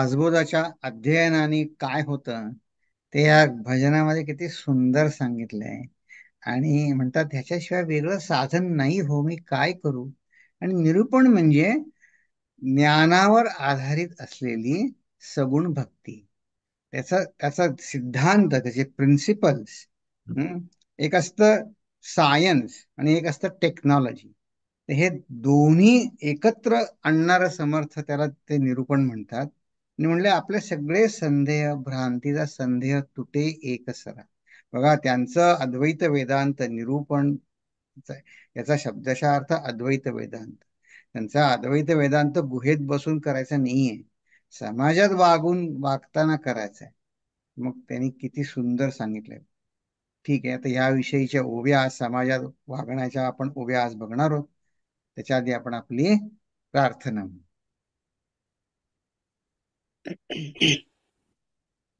दासबोधाच्या अध्ययनाने काय होतं ते या भजनामध्ये किती सुंदर सांगितलंय आणि म्हणतात ह्याच्याशिवाय वेगळं साधन नाही हो मी काय करू आणि निरूपण म्हणजे ज्ञानावर आधारित असलेली सगुण भक्ती त्याचा त्याचा सिद्धांत त्याचे प्रिन्सिपल्स एक असतं सायन्स आणि एक असतं टेक्नॉलॉजी हे दोन्ही एकत्र आणणार समर्थ त्याला ते निरूपण म्हणतात आणि म्हणले आपले सगळे संदेह भ्रांतीचा संदेह तुटे सरा बघा त्यांचं अद्वैत वेदांत निरूपण याचा शब्दशा अर्थ अद्वैत वेदांत त्यांचा अद्वैत वेदांत गुहेत बसून करायचा नाहीये समाजात वागून वागताना करायचा आहे मग त्यांनी किती सुंदर सांगितलंय ठीक आहे आता याविषयीच्या ओव्या आज समाजात वागण्याच्या आपण ओव्या आज बघणार आहोत त्याच्या आधी आपण आपली प्रार्थना म्हणू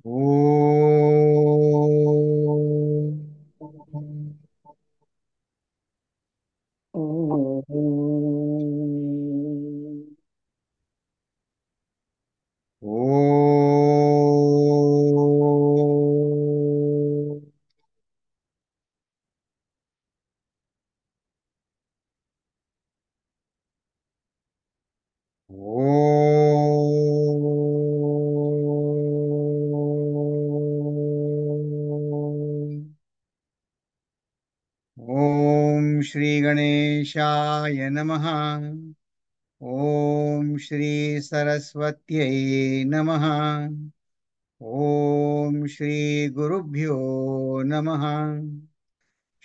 Oh. श्री श्रीगणेशाय नमः ॐ श्रीसरस्वत्यै नमः ॐ गुरुभ्यो नमः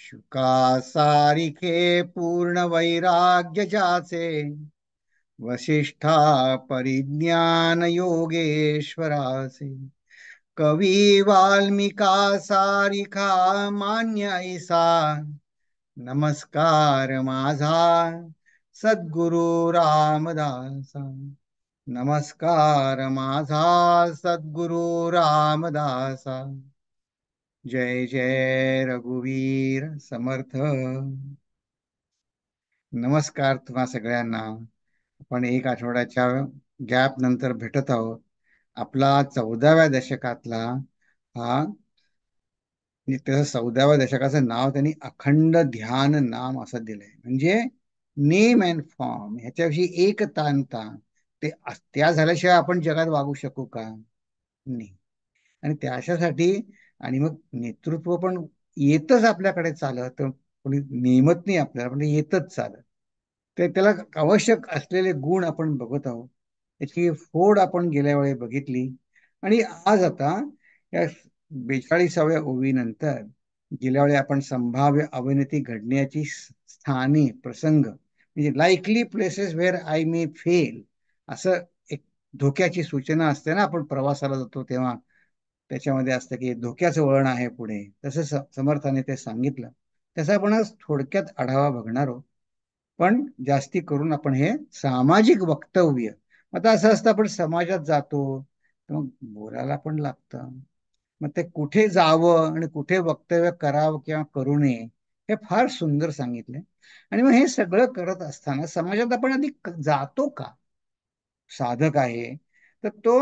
शुकासारिखे पूर्णवैराग्यजाचे वसिष्ठा परिज्ञानयोगेश्वरासे कवी वाल्मिका सारिखा मान्यैसा नमस्कार माझा सद्गुरु रामदासा नमस्कार माझा सद्गुरु रामदास जय जय रघुवीर समर्थ नमस्कार तुम्हा सगळ्यांना आपण एक आठवड्याच्या गॅप नंतर भेटत आहोत आपला चौदाव्या दशकातला हा त्याचं चौदाव्या दशकाचं नाव त्यांनी अखंड ध्यान नाम असं दिलंय म्हणजे नेम अँड फॉर्म ह्याच्याविषयी एक ताण ते त्या झाल्याशिवाय आपण जगात वागू शकू का नाही आणि त्याच्यासाठी आणि मग नेतृत्व पण येतच आपल्याकडे चालत कोणी नेमत नाही आपल्याला पण येतच चालत तर त्याला आवश्यक असलेले गुण आपण बघत आहोत त्याची फोड आपण गेल्या वेळी बघितली आणि आज आता या बेचाळीसाव्या ओवीनंतर गेल्या वेळी आपण संभाव्य अवनती घडण्याची स्थाने प्रसंग म्हणजे likely places where I may fail असं एक धोक्याची सूचना असते ना आपण प्रवासाला जातो तेव्हा त्याच्यामध्ये असतं की धोक्याचं वळण आहे पुढे तसं समर्थाने ते सांगितलं त्याचा आपण थोडक्यात आढावा बघणार आहोत पण जास्ती करून आपण हे सामाजिक वक्तव्य आता असं असतं आपण समाजात जातो मग बोलायला पण लागतं मग ते कुठे जावं आणि कुठे वक्तव्य करावं किंवा करू नये हे फार सुंदर सांगितले आणि मग हे सगळं करत असताना समाजात आपण आधी जातो का साधक आहे तर तो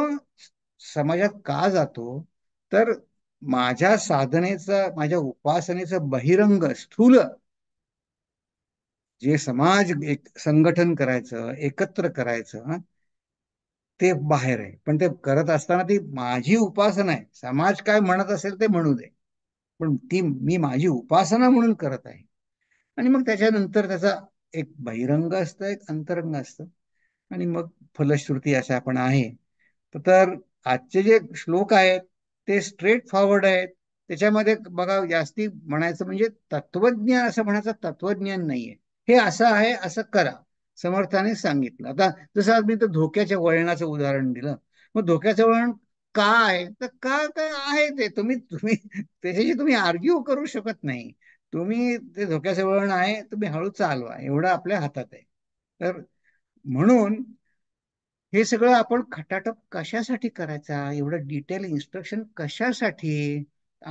समाजात का जातो तर माझ्या साधनेचं माझ्या उपासनेचं बहिरंग स्थूल जे समाज एक संघटन करायचं एकत्र करायचं ते बाहेर आहे पण ते करत असताना ती माझी उपासना आहे समाज काय म्हणत असेल ते म्हणू दे पण ती मी माझी उपासना म्हणून करत आहे आणि मग त्याच्यानंतर त्याचा एक बहिरंग असतं एक अंतरंग असतं आणि मग फलश्रुती अशा आपण आहे तर आजचे जे श्लोक आहेत ते स्ट्रेट फॉरवर्ड आहेत त्याच्यामध्ये बघा जास्ती म्हणायचं म्हणजे तत्वज्ञान असं म्हणायचं तत्वज्ञान नाहीये हे असं आहे असं करा समर्थाने सांगितलं आता जसं आज मी तर धोक्याच्या वळणाचं उदाहरण दिलं मग धोक्याचं वळण काय तर का काय आहे ते तुम्ही तुम्ही त्याच्याशी तुम्ही आर्ग्यू करू शकत नाही तुम्ही ते धोक्याचं वळण आहे तुम्ही हळू चालवा एवढं आपल्या हातात आहे तर म्हणून हे सगळं आपण खटाटप कशासाठी करायचा एवढं डिटेल इन्स्ट्रक्शन कशासाठी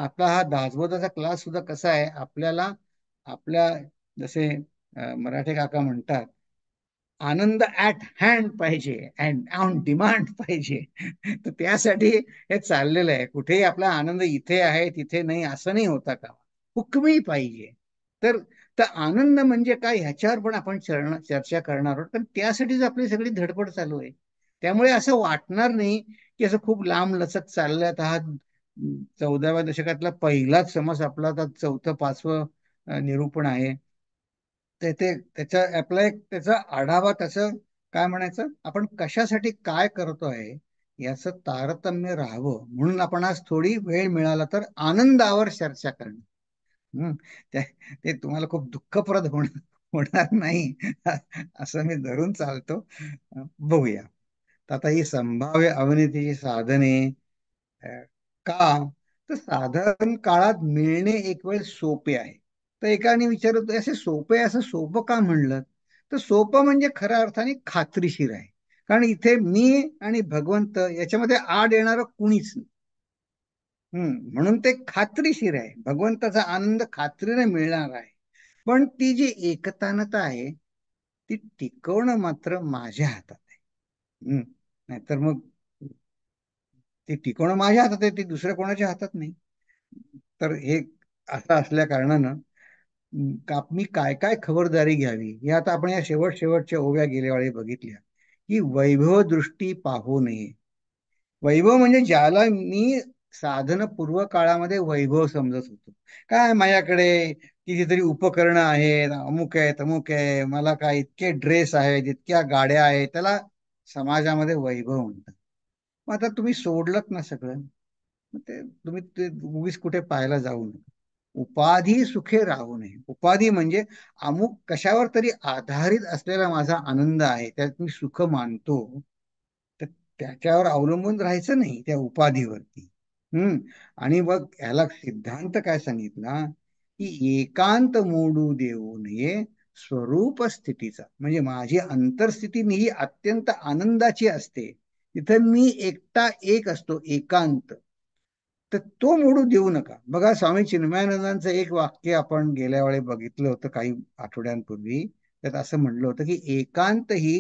आता हा दासबोधाचा क्लास सुद्धा कसा आहे आपल्याला आपल्या जसे मराठे काका म्हणतात आनंद ऍट हँड पाहिजे अँड ऑन डिमांड पाहिजे तर त्यासाठी हे चाललेलं आहे कुठेही आपला आनंद इथे आहे तिथे नाही असं नाही होता का हुकमी पाहिजे तर तर आनंद म्हणजे काय ह्याच्यावर पण आपण चर्चा करणार आहोत पण त्यासाठीच आपली सगळी धडपड चालू आहे त्यामुळे असं वाटणार नाही की असं खूप लांब लचक चालल्यात हा चौदाव्या दशकातला पहिलाच समास आपला आता चौथं पाचवं निरूपण आहे ते त्याच्या आपला एक त्याचा आढावा त्याचं काय म्हणायचं आपण कशासाठी काय करतोय याचं तारतम्य राहावं म्हणून आपण आज थोडी वेळ मिळाला तर आनंदावर चर्चा करणं ते तुम्हाला खूप दुःखप्रद होणार नाही असं मी धरून चालतो बघूया तर आता ही संभाव्य अवनीतीची साधने का तर साधारण काळात मिळणे एक वेळ सोपे आहे तर एकाने विचारत असे सोपे असं सोपं का म्हणलं तर सोपं म्हणजे खऱ्या अर्थाने खात्रीशीर आहे कारण इथे मी आणि भगवंत याच्यामध्ये आड येणार कुणीच नाही म्हणून ते खात्रीशीर आहे भगवंताचा आनंद खात्रीने मिळणार आहे पण ती जी एकतानता आहे ती टिकवणं मात्र माझ्या हातात आहे नाहीतर मग ती टिकवणं माझ्या हातात आहे ती दुसऱ्या कोणाच्या हातात नाही तर हे असं असल्या कारणानं मी काय काय खबरदारी घ्यावी हे आता आपण या शेवट शेवटच्या ओव्या गेल्या वेळी बघितल्या की वैभव दृष्टी पाहू नये वैभव म्हणजे ज्याला मी साधन पूर्व काळामध्ये वैभव समजत होतो काय माझ्याकडे कितीतरी उपकरणं आहेत अमुक आहेत अमुक आहे मला काय इतके ड्रेस आहेत इतक्या गाड्या आहेत त्याला समाजामध्ये वैभव म्हणतात मग आता तुम्ही सोडलत ना सगळं मग ते तुम्ही ते उगीच कुठे पाहायला जाऊ नका उपाधी सुखे राहू नये उपाधी म्हणजे अमुक कशावर तरी आधारित असलेला माझा आनंद आहे त्यात मी सुख मानतो तर त्याच्यावर अवलंबून राहायचं नाही त्या उपाधीवरती हम्म आणि मग ह्याला सिद्धांत काय सांगितला की एकांत मोडू देऊ नये स्वरूप स्थितीचा म्हणजे माझी अंतरस्थिती ही अत्यंत आनंदाची असते तिथं मी एकटा एक असतो एकांत तर तो मोडू देऊ नका बघा स्वामी चिन्मयानंदांचं एक वाक्य आपण गेल्या वेळेस बघितलं होतं काही आठवड्यांपूर्वी त्यात असं म्हणलं होतं की एकांत ही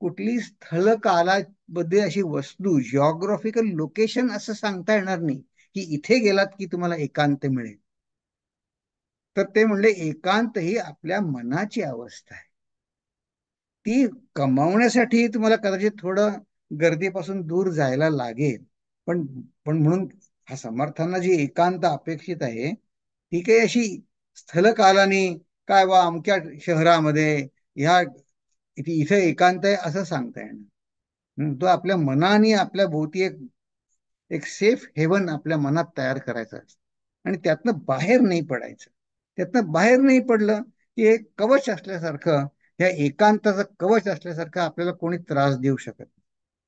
कुठली स्थळ कालामध्ये अशी वस्तू जिओग्राफिकल लोकेशन असं सांगता येणार नाही की इथे गेलात की तुम्हाला एकांत मिळेल तर ते म्हणले एकांत ही आपल्या मनाची अवस्था आहे ती कमावण्यासाठी तुम्हाला कदाचित थोडं गर्दीपासून दूर जायला लागेल पण पण म्हणून हा समर्थांना जी एकांत अपेक्षित आहे ती काही अशी कालाने काय वा अमक्या शहरामध्ये ह्या इथे एकांत आहे असं सांगता येणार तो आपल्या मनाने आपल्या भोवती एक एक सेफ हेवन आपल्या मनात तयार करायचं असतं आणि त्यातनं बाहेर नाही पडायचं त्यातनं बाहेर नाही पडलं की एक कवच असल्यासारखं या एकांताचं कवच असल्यासारखं आपल्याला कोणी त्रास देऊ शकत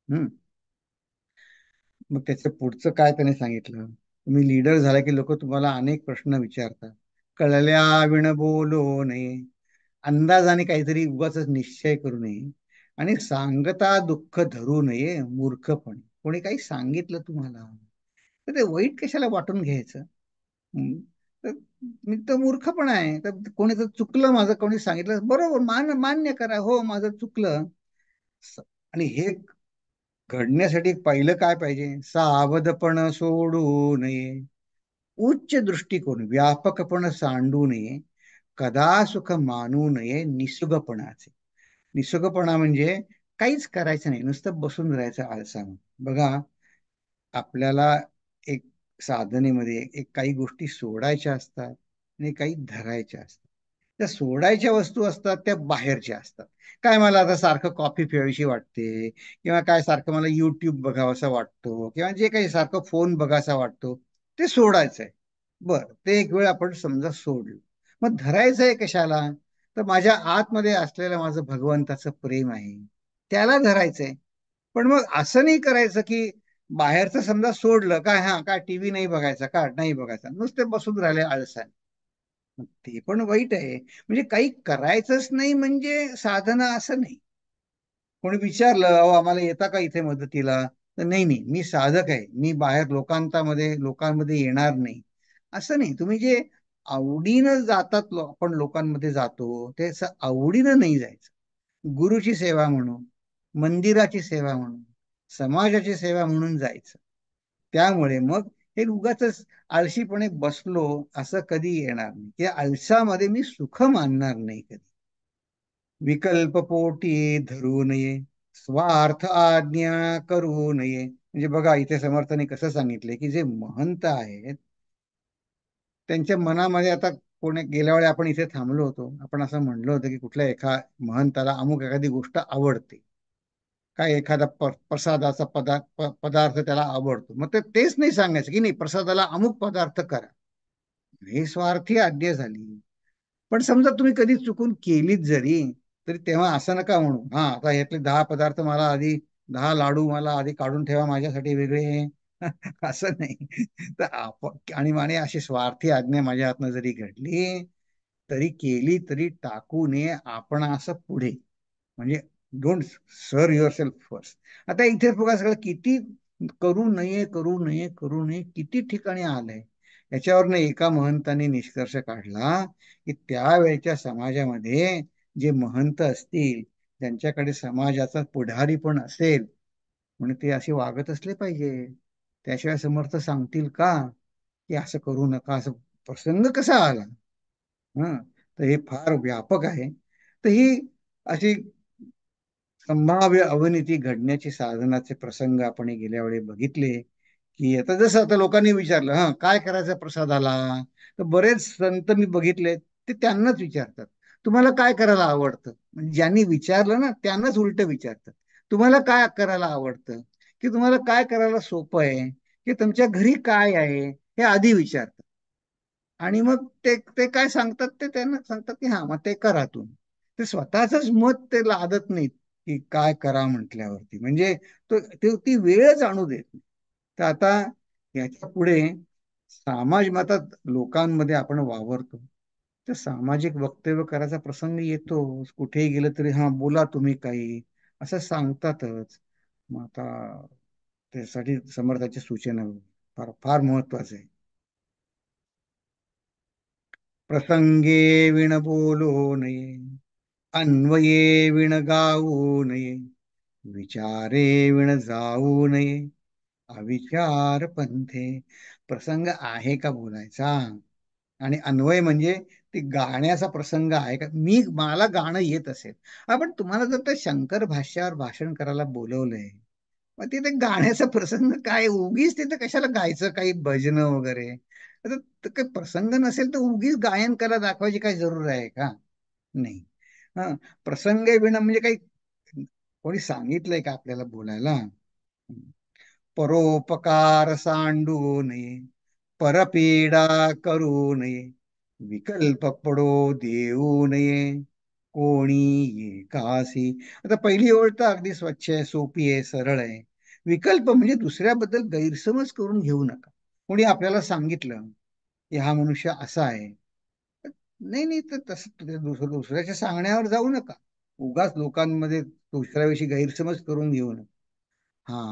नाही मग त्याचं पुढचं काय त्याने सांगितलं तुम्ही लीडर झाला की लोक तुम्हाला अनेक प्रश्न विचारतात कळल्या विण बोलो नये अंदाजाने काहीतरी उगाच निश्चय करू नये आणि सांगता दुःख धरू नये मूर्खपणे कोणी काही सांगितलं तुम्हाला तर ते वाईट कशाला वाटून घ्यायचं तर मी तर मूर्खपणा आहे तर कोणी तर चुकलं माझं कोणी सांगितलं बरोबर मान मान्य करा हो माझं चुकलं आणि हे घडण्यासाठी पहिलं काय पाहिजे सावधपण सोडू नये उच्च दृष्टिकोन व्यापकपण सांडू नये कदा सुख मानू नये निसुगपणाचे निसुगपणा म्हणजे काहीच करायचं नाही नुसतं बसून राहायचं आळसा बघा आपल्याला एक साधनेमध्ये एक काही गोष्टी सोडायच्या असतात आणि काही धरायच्या असतात त्या सोडायच्या वस्तू असतात त्या बाहेरच्या असतात काय मला आता सारखं कॉफी प्यावीशी वाटते किंवा काय सारखं मला युट्यूब बघावासा वाटतो किंवा जे काही सारखं फोन बघासा वाटतो ते सोडायचं आहे बर ते एक वेळ आपण समजा सोडलं मग धरायचं आहे कशाला तर माझ्या आतमध्ये असलेलं माझं भगवंताचं प्रेम आहे त्याला धरायचंय पण मग असं नाही करायचं की बाहेरचं समजा सोडलं काय हा काय टीव्ही नाही बघायचा का नाही बघायचा नुसते बसून राहिले आळसाने ते पण वाईट आहे म्हणजे काही करायचंच नाही म्हणजे साधना असं नाही कोणी विचारलं अहो आम्हाला येता का इथे मदतीला तर नाही नाही मी साधक आहे मी बाहेर लोकांतामध्ये लोकांमध्ये येणार नाही असं नाही तुम्ही जे आवडीनं जातात लो, आपण लोकांमध्ये जातो ते आवडीनं नाही जायचं गुरुची सेवा म्हणून मंदिराची सेवा म्हणून समाजाची सेवा म्हणून जायचं त्यामुळे मग हे उगाच आळशीपणे बसलो असं कधी येणार नाही या आळसामध्ये मी सुख मानणार नाही कधी विकल्प पोटी धरू नये स्वार्थ आज्ञा करू नये म्हणजे बघा इथे समर्थाने कसं सांगितले की जे महंत आहेत त्यांच्या मनामध्ये आता कोणी गेल्या वेळी आपण इथे थांबलो होतो आपण असं म्हणलो होतं की कुठल्या एका महंताला अमुक एखादी गोष्ट आवडते काय एखादा प्रसादाचा पदार्थ पदार्थ त्याला आवडतो मग ते तेच नाही सांगायचं की नाही प्रसादाला अमुक पदार्थ करा हे स्वार्थी आज्ञा झाली पण समजा तुम्ही कधी चुकून केलीच जरी तरी तेव्हा असं नका म्हणू हा आता यातले दहा पदार्थ मला आधी दहा लाडू मला आधी काढून ठेवा माझ्यासाठी वेगळे असं नाही तर आपण आणि माने अशी स्वार्थी आज्ञा माझ्या हातनं जरी घडली तरी केली तरी टाकू नये आपण असं पुढे म्हणजे don't sir yourself first आता इथे बघा सगळं किती करू नये करू नये करू नये किती ठिकाणी आलंय याच्यावरनं एका महंताने निष्कर्ष काढला की त्यावेळेच्या समाजामध्ये जे महंत असतील त्यांच्याकडे समाजाचा पुढारी पण असेल म्हणून ते असे वागत असले पाहिजे त्याशिवाय समर्थ सांगतील का की असं करू नका असं प्रसंग कसा आला हा तर हे फार व्यापक आहे तर ही अशी संभाव्य अवनीती घडण्याची साधनाचे प्रसंग आपण गेल्या वेळी बघितले की आता जसं आता लोकांनी विचारलं हा काय करायचं आला तर बरेच संत मी बघितले ते त्यांनाच विचारतात तुम्हाला काय करायला आवडतं म्हणजे ज्यांनी विचारलं ना त्यांनाच उलट विचारतात तुम्हाला काय करायला आवडतं की तुम्हाला काय करायला सोपं आहे की तुमच्या घरी काय आहे हे आधी विचारतात आणि मग ते ते काय सांगतात ते त्यांना सांगतात की हा मग ते करा तुम्ही ते स्वतःच मत ते लादत नाहीत की काय करा म्हटल्यावरती म्हणजे तो ती वेळच आणू देत तर आता याच्या पुढे सामाज मतात लोकांमध्ये आपण वावरतो तर सामाजिक वक्तव्य करायचा प्रसंग येतो कुठेही गेलं तरी हा बोला तुम्ही काही असं सांगतातच मग आता त्यासाठी समर्थाची सूचना फार फार महत्वाचं आहे प्रसंगे विण बोलो नये अन्वये विण गाऊ नये विचारे विण जाऊ नये अविचार पंथे प्रसंग आहे का बोलायचा आणि अन्वय म्हणजे ती गाण्याचा प्रसंग आहे का मी मला गाणं येत असेल आपण तुम्हाला जर त्या शंकर भाष्यावर भाषण करायला बोलवलंय मग तिथे गाण्याचा प्रसंग काय उगीच तिथे कशाला गायचं काही भजन वगैरे काही प्रसंग नसेल तर उगीच गायन करा दाखवायची काही जरूर आहे का नाही हा प्रसंग विण म्हणजे काही कोणी सांगितलंय का आपल्याला बोलायला परोपकार सांडू नये परपीडा करू नये विकल्प पडो देऊ नये कोणी एकासी आता पहिली ओळ तर अगदी स्वच्छ आहे सोपी आहे सरळ आहे विकल्प म्हणजे दुसऱ्याबद्दल गैरसमज करून घेऊ नका कोणी आपल्याला सांगितलं की हा मनुष्य असा आहे नाही नाही तर तसं दुसरं दुसऱ्याच्या सांगण्यावर जाऊ नका उगाच लोकांमध्ये दुसऱ्याविषयी गैरसमज करून घेऊ नका हा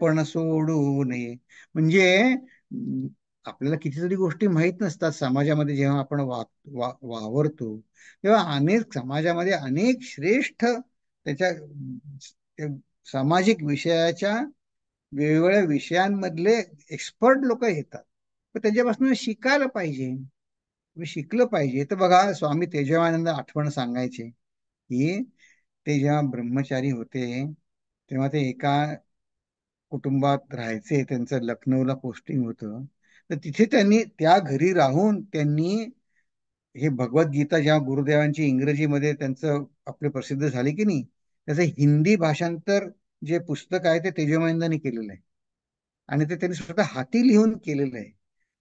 पण सोडू नये म्हणजे आपल्याला कितीतरी गोष्टी माहीत नसतात समाजामध्ये जेव्हा आपण वावरतो तेव्हा अनेक समाजामध्ये अनेक श्रेष्ठ त्याच्या सामाजिक विषयाच्या वेगवेगळ्या विषयांमधले एक्सपर्ट लोक येतात त्यांच्यापासून शिकायला पाहिजे म्हणजे शिकलं पाहिजे तर बघा स्वामी तेजवानंद आठवण सांगायचे की ते जेव्हा ब्रह्मचारी होते तेव्हा ते एका कुटुंबात राहायचे त्यांचं लखनौला पोस्टिंग होतं तर तिथे त्यांनी त्या घरी राहून त्यांनी हे भगवद्गीता जेव्हा गुरुदेवांची इंग्रजीमध्ये त्यांचं आपले प्रसिद्ध झाले की नाही त्याचं हिंदी भाषांतर जे पुस्तक आहे ते तेजमानंदाने केलेलं आहे आणि ते त्यांनी स्वतः हाती लिहून केलेलं आहे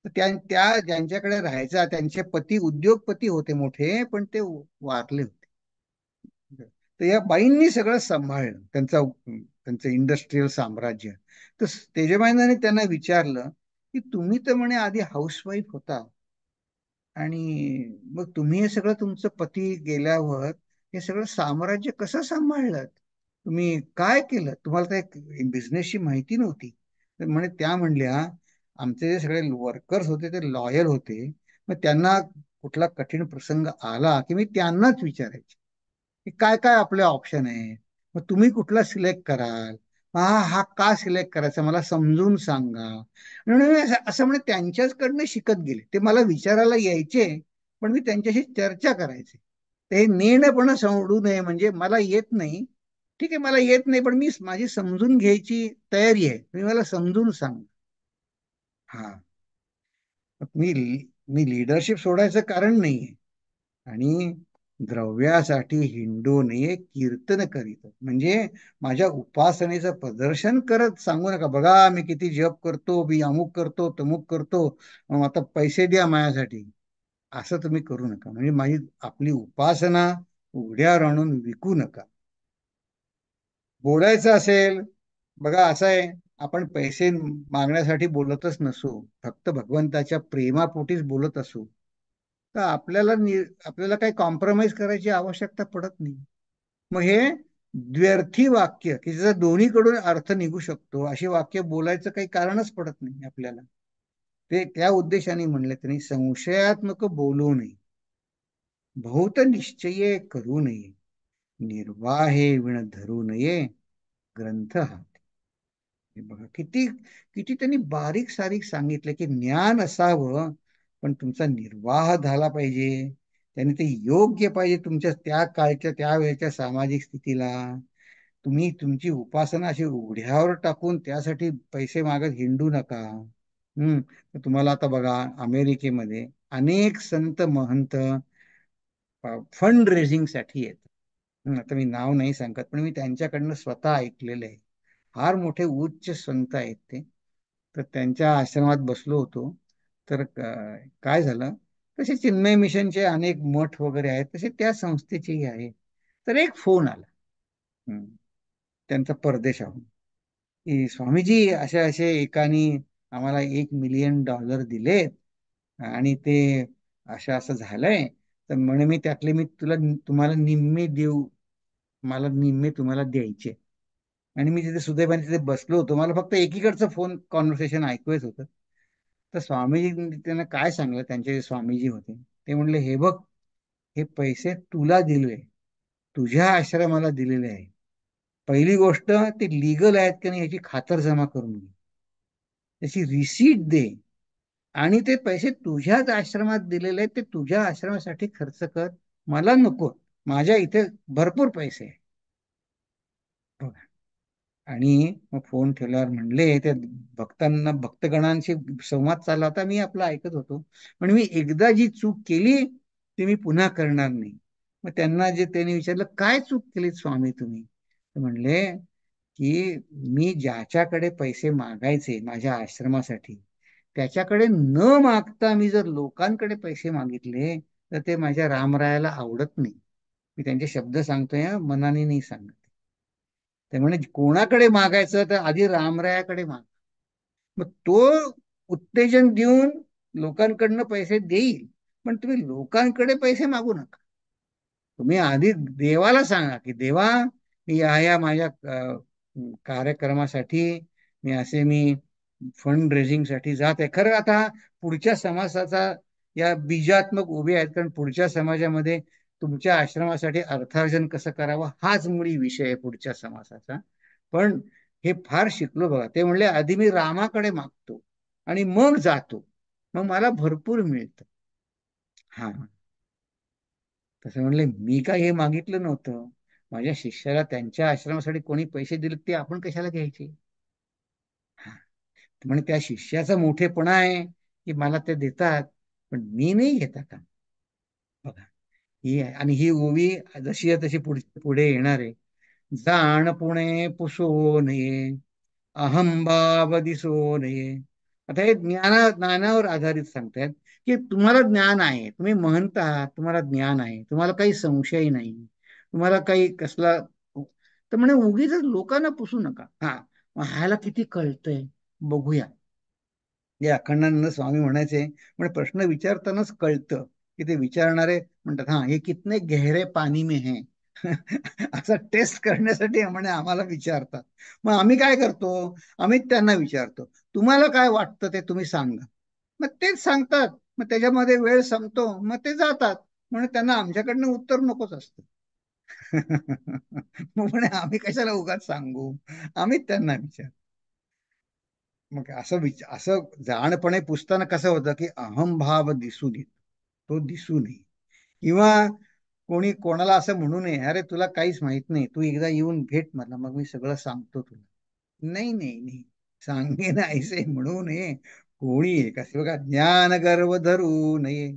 त्या त्या ज्यांच्याकडे राहायचा त्यांचे पती उद्योगपती होते मोठे पण ते वारले होते तर या बाईंनी सगळं सांभाळलं त्यांचा त्यांचं इंडस्ट्रीयल साम्राज्य तर तेजबाईंनी त्यांना विचारलं की तुम्ही तर म्हणे आधी हाऊसवाईफ होता आणि मग तुम्ही हे सगळं तुमचं पती गेल्यावर हे सगळं साम्राज्य कसं सांभाळलं तुम्ही काय केलं तुम्हाला तर बिझनेसची माहिती नव्हती तर म्हणे त्या म्हणल्या आमचे जे सगळे वर्कर्स होते ते लॉयर होते मग त्यांना कुठला कठीण प्रसंग आला की मी त्यांनाच विचारायचे की काय काय आपले ऑप्शन आहे मग तुम्ही कुठला सिलेक्ट कराल हा हा का सिलेक्ट करायचा मला समजून सांगा असं म्हणजे त्यांच्याचकडनं शिकत गेले ते मला विचारायला यायचे पण मी त्यांच्याशी चर्चा करायचे ते नेणपणा सोडू नये म्हणजे मला येत नाही ठीक आहे मला येत नाही पण मी माझी समजून घ्यायची तयारी आहे तुम्ही मला समजून सांगा हा मी मी लिडरशिप सोडायचं कारण नाहीये आणि द्रव्यासाठी हिंडूने कीर्तन करीत म्हणजे माझ्या उपासनेचं प्रदर्शन करत सांगू नका बघा मी किती जप करतो मी अमुक करतो तमुक करतो आता पैसे द्या माझ्यासाठी असं तुम्ही करू नका म्हणजे माझी आपली उपासना उघड्या आणून विकू नका बोलायचं असेल बघा असं आहे आपण पैसे मागण्यासाठी बोलतच नसू फक्त भगवंताच्या प्रेमापोटीच बोलत असू तर आपल्याला आपल्याला काही कॉम्प्रोमाइज करायची आवश्यकता पडत नाही मग हे द्व्यर्थी वाक्य की ज्याचा दोन्हीकडून अर्थ निघू शकतो अशी वाक्य बोलायचं काही कारणच पडत नाही आपल्याला ते त्या उद्देशाने म्हणले त्यांनी संशयात्मक बोलू नये बहुत निश्चय करू नये निर्वाहे विण धरू नये ग्रंथ हा बघा किती किती त्यांनी बारीक सारीक सांगितलं की ज्ञान असावं पण तुमचा निर्वाह झाला पाहिजे त्यांनी ते योग्य पाहिजे तुमच्या त्या काळच्या त्यावेळेच्या सामाजिक स्थितीला तुम्ही तुमची उपासना अशी उघड्यावर टाकून त्यासाठी पैसे मागत हिंडू नका हम्म तुम्हाला आता बघा अमेरिकेमध्ये अनेक संत महंत फंड रेझिंग साठी येत आता मी नाव नाही सांगत पण मी त्यांच्याकडनं स्वतः ऐकलेलं आहे फार मोठे उच्च संत आहेत ते तर त्यांच्या आश्रमात बसलो होतो तर काय झालं तसे चिन्मय मिशनचे अनेक मठ वगैरे आहेत तसे त्या संस्थेचेही आहे तर एक फोन आला त्यांचा परदेशाहून की स्वामीजी अशा असे एकानी आम्हाला एक मिलियन डॉलर दिलेत आणि ते असं असं झालंय तर म्हणे मी त्यातले मी तुला तुम्हाला निम्मे देऊ मला निम्मे तुम्हाला द्यायचे आणि मी तिथे सुदैवाने तिथे बसलो होतो मला फक्त एकीकडचं फोन कॉन्व्हर्सेशन ऐकू होतं तर स्वामीजी त्यांना काय सांगलं त्यांचे जे स्वामीजी होते ते म्हणले हे बघ हे पैसे तुला दिले तुझ्या आश्रमाला दिलेले आहे पहिली गोष्ट ते लिगल आहेत की नाही याची खातर जमा करून घे त्याची रिसीट दे आणि ते पैसे तुझ्याच आश्रमात दिलेले आहेत ते तुझ्या आश्रमासाठी खर्च कर मला नको माझ्या इथे भरपूर पैसे आहे बघा आणि मग फोन ठेवल्यावर म्हणले त्या भक्तांना भक्तगणांशी संवाद चालला होता मी आपला ऐकत होतो पण मी एकदा जी चूक केली ती मी पुन्हा करणार नाही मग त्यांना जे त्यांनी विचारलं काय चूक केली स्वामी तुम्ही म्हणले की मी ज्याच्याकडे पैसे मागायचे माझ्या आश्रमासाठी त्याच्याकडे न मागता मी जर लोकांकडे पैसे मागितले तर ते माझ्या रामरायाला आवडत नाही मी त्यांचे शब्द सांगतोय मनाने नाही सांगत त्यामुळे कोणाकडे मागायचं तर आधी रामरायाकडे माग मग तो उत्तेजन देऊन लोकांकडनं पैसे देईल पण तुम्ही लोकांकडे पैसे मागू नका तुम्ही आधी देवाला सांगा की देवा मी या या माझ्या कार्यक्रमासाठी मी असे मी फंड रेझिंगसाठी जात आहे खरं आता पुढच्या समाजाचा या बीजात्मक उभे आहेत कारण पुढच्या समाजामध्ये तुमच्या आश्रमासाठी अर्थार्जन कसं करावं हाच मुळी विषय आहे पुढच्या समासाचा पण हे फार शिकलो बघा ते म्हणले आधी मी रामाकडे मागतो आणि मग जातो मग मला भरपूर मिळत हा तसं म्हणले मी काय हे मागितलं नव्हतं माझ्या शिष्याला त्यांच्या आश्रमासाठी कोणी पैसे दिले ते आपण कशाला घ्यायचे म्हणजे त्या शिष्याचा मोठेपणा आहे की मला ते देतात पण मी नाही घेता का ही आहे आणि ही ओवी जशी आहे तशी पुढे येणार आहे पुणे पुसो नये अहंबाब दिसो नये आता हे ज्ञाना ज्ञानावर आधारित सांगतायत की तुम्हाला ज्ञान आहे तुम्ही म्हणत आहात तुम्हाला ज्ञान आहे तुम्हाला काही संशय नाही तुम्हाला काही कसला तर म्हणे उगीच लोकांना पुसू नका हा ह्याला किती कळतंय बघूया या अखंडानंद स्वामी म्हणायचे म्हणजे प्रश्न विचारतानाच कळतं की ते विचारणारे म्हणतात हा हे कितने गहरे पाणी मे हे असं टेस्ट करण्यासाठी म्हणे आम्हाला विचारतात मग आम्ही काय करतो आम्ही त्यांना विचारतो तुम्हाला काय वाटतं ते तुम्ही सांगा मग तेच सांगतात मग त्याच्यामध्ये वेळ संपतो मग ते जातात म्हणून त्यांना आमच्याकडनं उत्तर नकोच असतं मग म्हणे आम्ही कशाला उगाच सांगू आम्ही त्यांना विचार मग असं विचार असं जाणपणे पुसताना कसं होतं की अहमभाव दिसू देत तो दिसू नये किंवा कोणी कोणाला असं म्हणू नये अरे तुला काहीच माहित नाही तू एकदा येऊन भेट मला मग मी सगळं सांगतो तुला नाही नाही नाही सांगे नाहीसे म्हणू नये कोणी आहे असे बघा ज्ञान गर्व धरू नये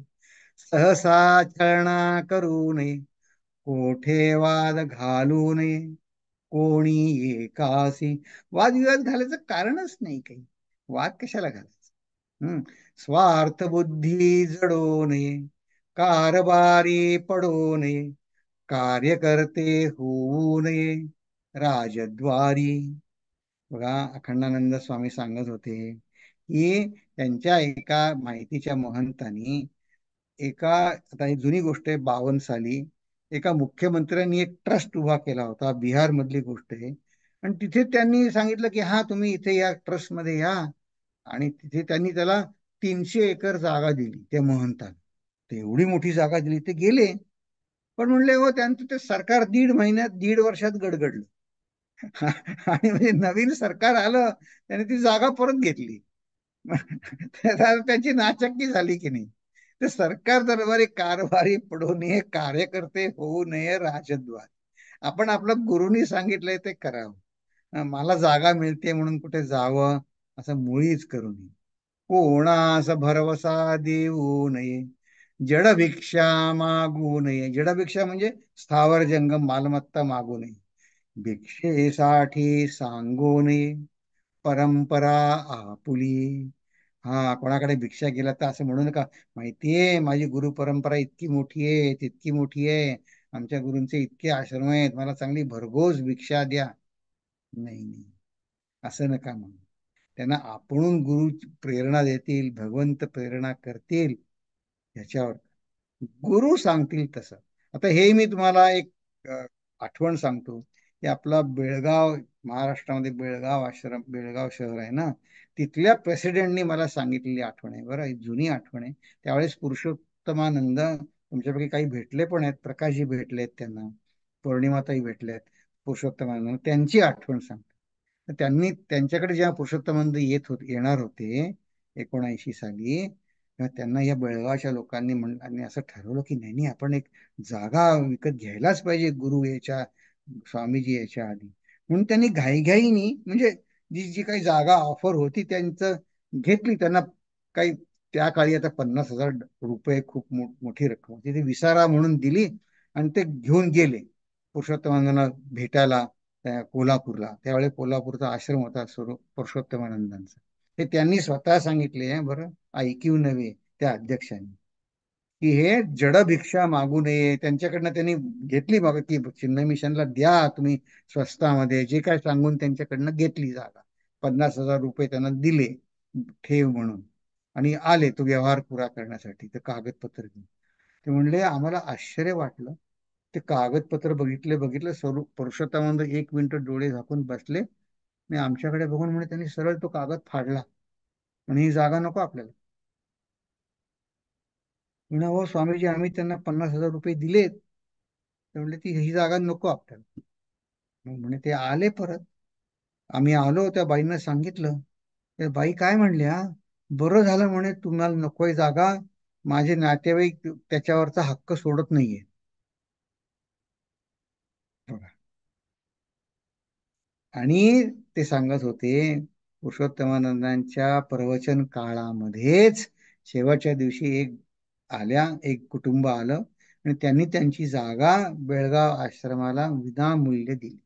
सहसा चरणा करू नये कोठे वाद घालू नये कोणी एकासी वादविवाद घालायचं कारणच नाही काही वाद कशाला घालायचं हम्म स्वार्थ बुद्धी जडो नये कारभारी पडू नये कार्यकर्ते होऊ नये राजद्वारी बघा अखंडानंद स्वामी सांगत होते की त्यांच्या एका माहितीच्या महंतानी एका आता ही जुनी गोष्ट आहे बावन साली एका मुख्यमंत्र्यांनी एक ट्रस्ट उभा केला होता बिहार मधली गोष्ट आहे आणि तिथे त्यांनी सांगितलं की हा तुम्ही इथे या ट्रस्टमध्ये या आणि तिथे त्यांनी त्याला तीनशे एकर जागा दिली त्या महंताला ते एवढी मोठी जागा दिली ते गेले पण म्हणले हो त्यांचं ते सरकार दीड महिन्यात दीड वर्षात गडगडलं आणि म्हणजे नवीन सरकार आलं त्याने ती जागा परत घेतली त्याची नाचक्की झाली की नाही तर सरकार दरबारी कारभारी पडू नये कार्यकर्ते होऊ नये राजद्वार आपण आपलं गुरुनी सांगितलंय ते करावं मला जागा मिळते म्हणून कुठे जावं असं मुळीच करू नये कोणा असं भरवसा देऊ नये जड भिक्षा मागू नये जडभिक्षा म्हणजे स्थावर जंगम मालमत्ता मागू नये भिक्षेसाठी सांगू नये परंपरा आपुली हा कोणाकडे भिक्षा गेला तर असं म्हणू नका माहितीये माझी गुरु परंपरा इतकी मोठी आहे तितकी मोठी आहे आमच्या गुरूंचे इतके आश्रम आहेत मला चांगली भरघोस भिक्षा द्या नाही नाही असं नका म्हणू त्यांना आपण गुरु प्रेरणा देतील भगवंत प्रेरणा करतील ह्याच्यावर गुरु सांगतील तसं आता हे मी तुम्हाला एक आठवण सांगतो की आपला बेळगाव महाराष्ट्रामध्ये बेळगाव आश्रम बेळगाव शहर आहे ना तिथल्या प्रेसिडेंटनी मला सांगितलेली आठवण आहे बरं जुनी आठवण आहे त्यावेळेस पुरुषोत्तमानंद तुमच्यापैकी काही भेटले पण आहेत प्रकाशजी भेटलेत त्यांना भेटले आहेत पुरुषोत्तमानंद त्यांची आठवण सांगतो त्यांनी त्यांच्याकडे जेव्हा पुरुषोत्तमानंद येत होते येणार होते एकोणऐंशी साली तेव्हा त्यांना या बेळगावच्या लोकांनी आणि असं ठरवलं की नाही नाही आपण एक जागा विकत घ्यायलाच पाहिजे गुरु याच्या स्वामीजी याच्या आधी म्हणून त्यांनी घाईघाईनी म्हणजे जी जी काही जागा ऑफर होती त्यांचं घेतली त्यांना काही त्या काळी आता पन्नास हजार रुपये खूप मोठी रक्कम होती ती विसारा म्हणून दिली आणि ते घेऊन गेले पुरुषोत्तमानंदांना भेटायला कोल्हापूरला त्यावेळेस कोल्हापूरचा आश्रम होता पुरुषोत्तमानंदांचा हे त्यांनी स्वतः सांगितले बरं ऐकीव नव्हे त्या अध्यक्षांनी की हे जड भिक्षा मागू नये त्यांच्याकडनं त्यांनी घेतली बाबा की चिन्ह मिशनला द्या तुम्ही स्वस्तामध्ये जे काय सांगून त्यांच्याकडनं घेतली जागा पन्नास हजार रुपये त्यांना दिले ठेव म्हणून आणि आले तो व्यवहार पुरा करण्यासाठी ते कागदपत्र घेऊन ते म्हणले आम्हाला आश्चर्य वाटलं ते कागदपत्र बघितले बघितले स्वरूप पुरुषोत्तमानंद एक मिनिट डोळे झाकून बसले आणि आमच्याकडे बघून म्हणे त्यांनी सरळ तो कागद फाडला आणि ही जागा नको आपल्याला म्हणा हो स्वामीजी आम्ही त्यांना पन्नास हजार रुपये दिलेत तर म्हणले ती ही जागा नको आपल्याला म्हणे ते आले परत आम्ही आलो त्या बाईंना सांगितलं त्या बाई काय म्हणल्या बरं झालं म्हणे तुम्हाला नकोय जागा माझे नातेवाईक त्याच्यावरचा हक्क सोडत नाहीये आणि ते सांगत होते पुरुषोत्तमानंदांच्या प्रवचन काळामध्येच शेवटच्या दिवशी एक आल्या एक कुटुंब आलं आणि त्यांनी त्यांची जागा बेळगाव आश्रमाला विनामूल्य दिली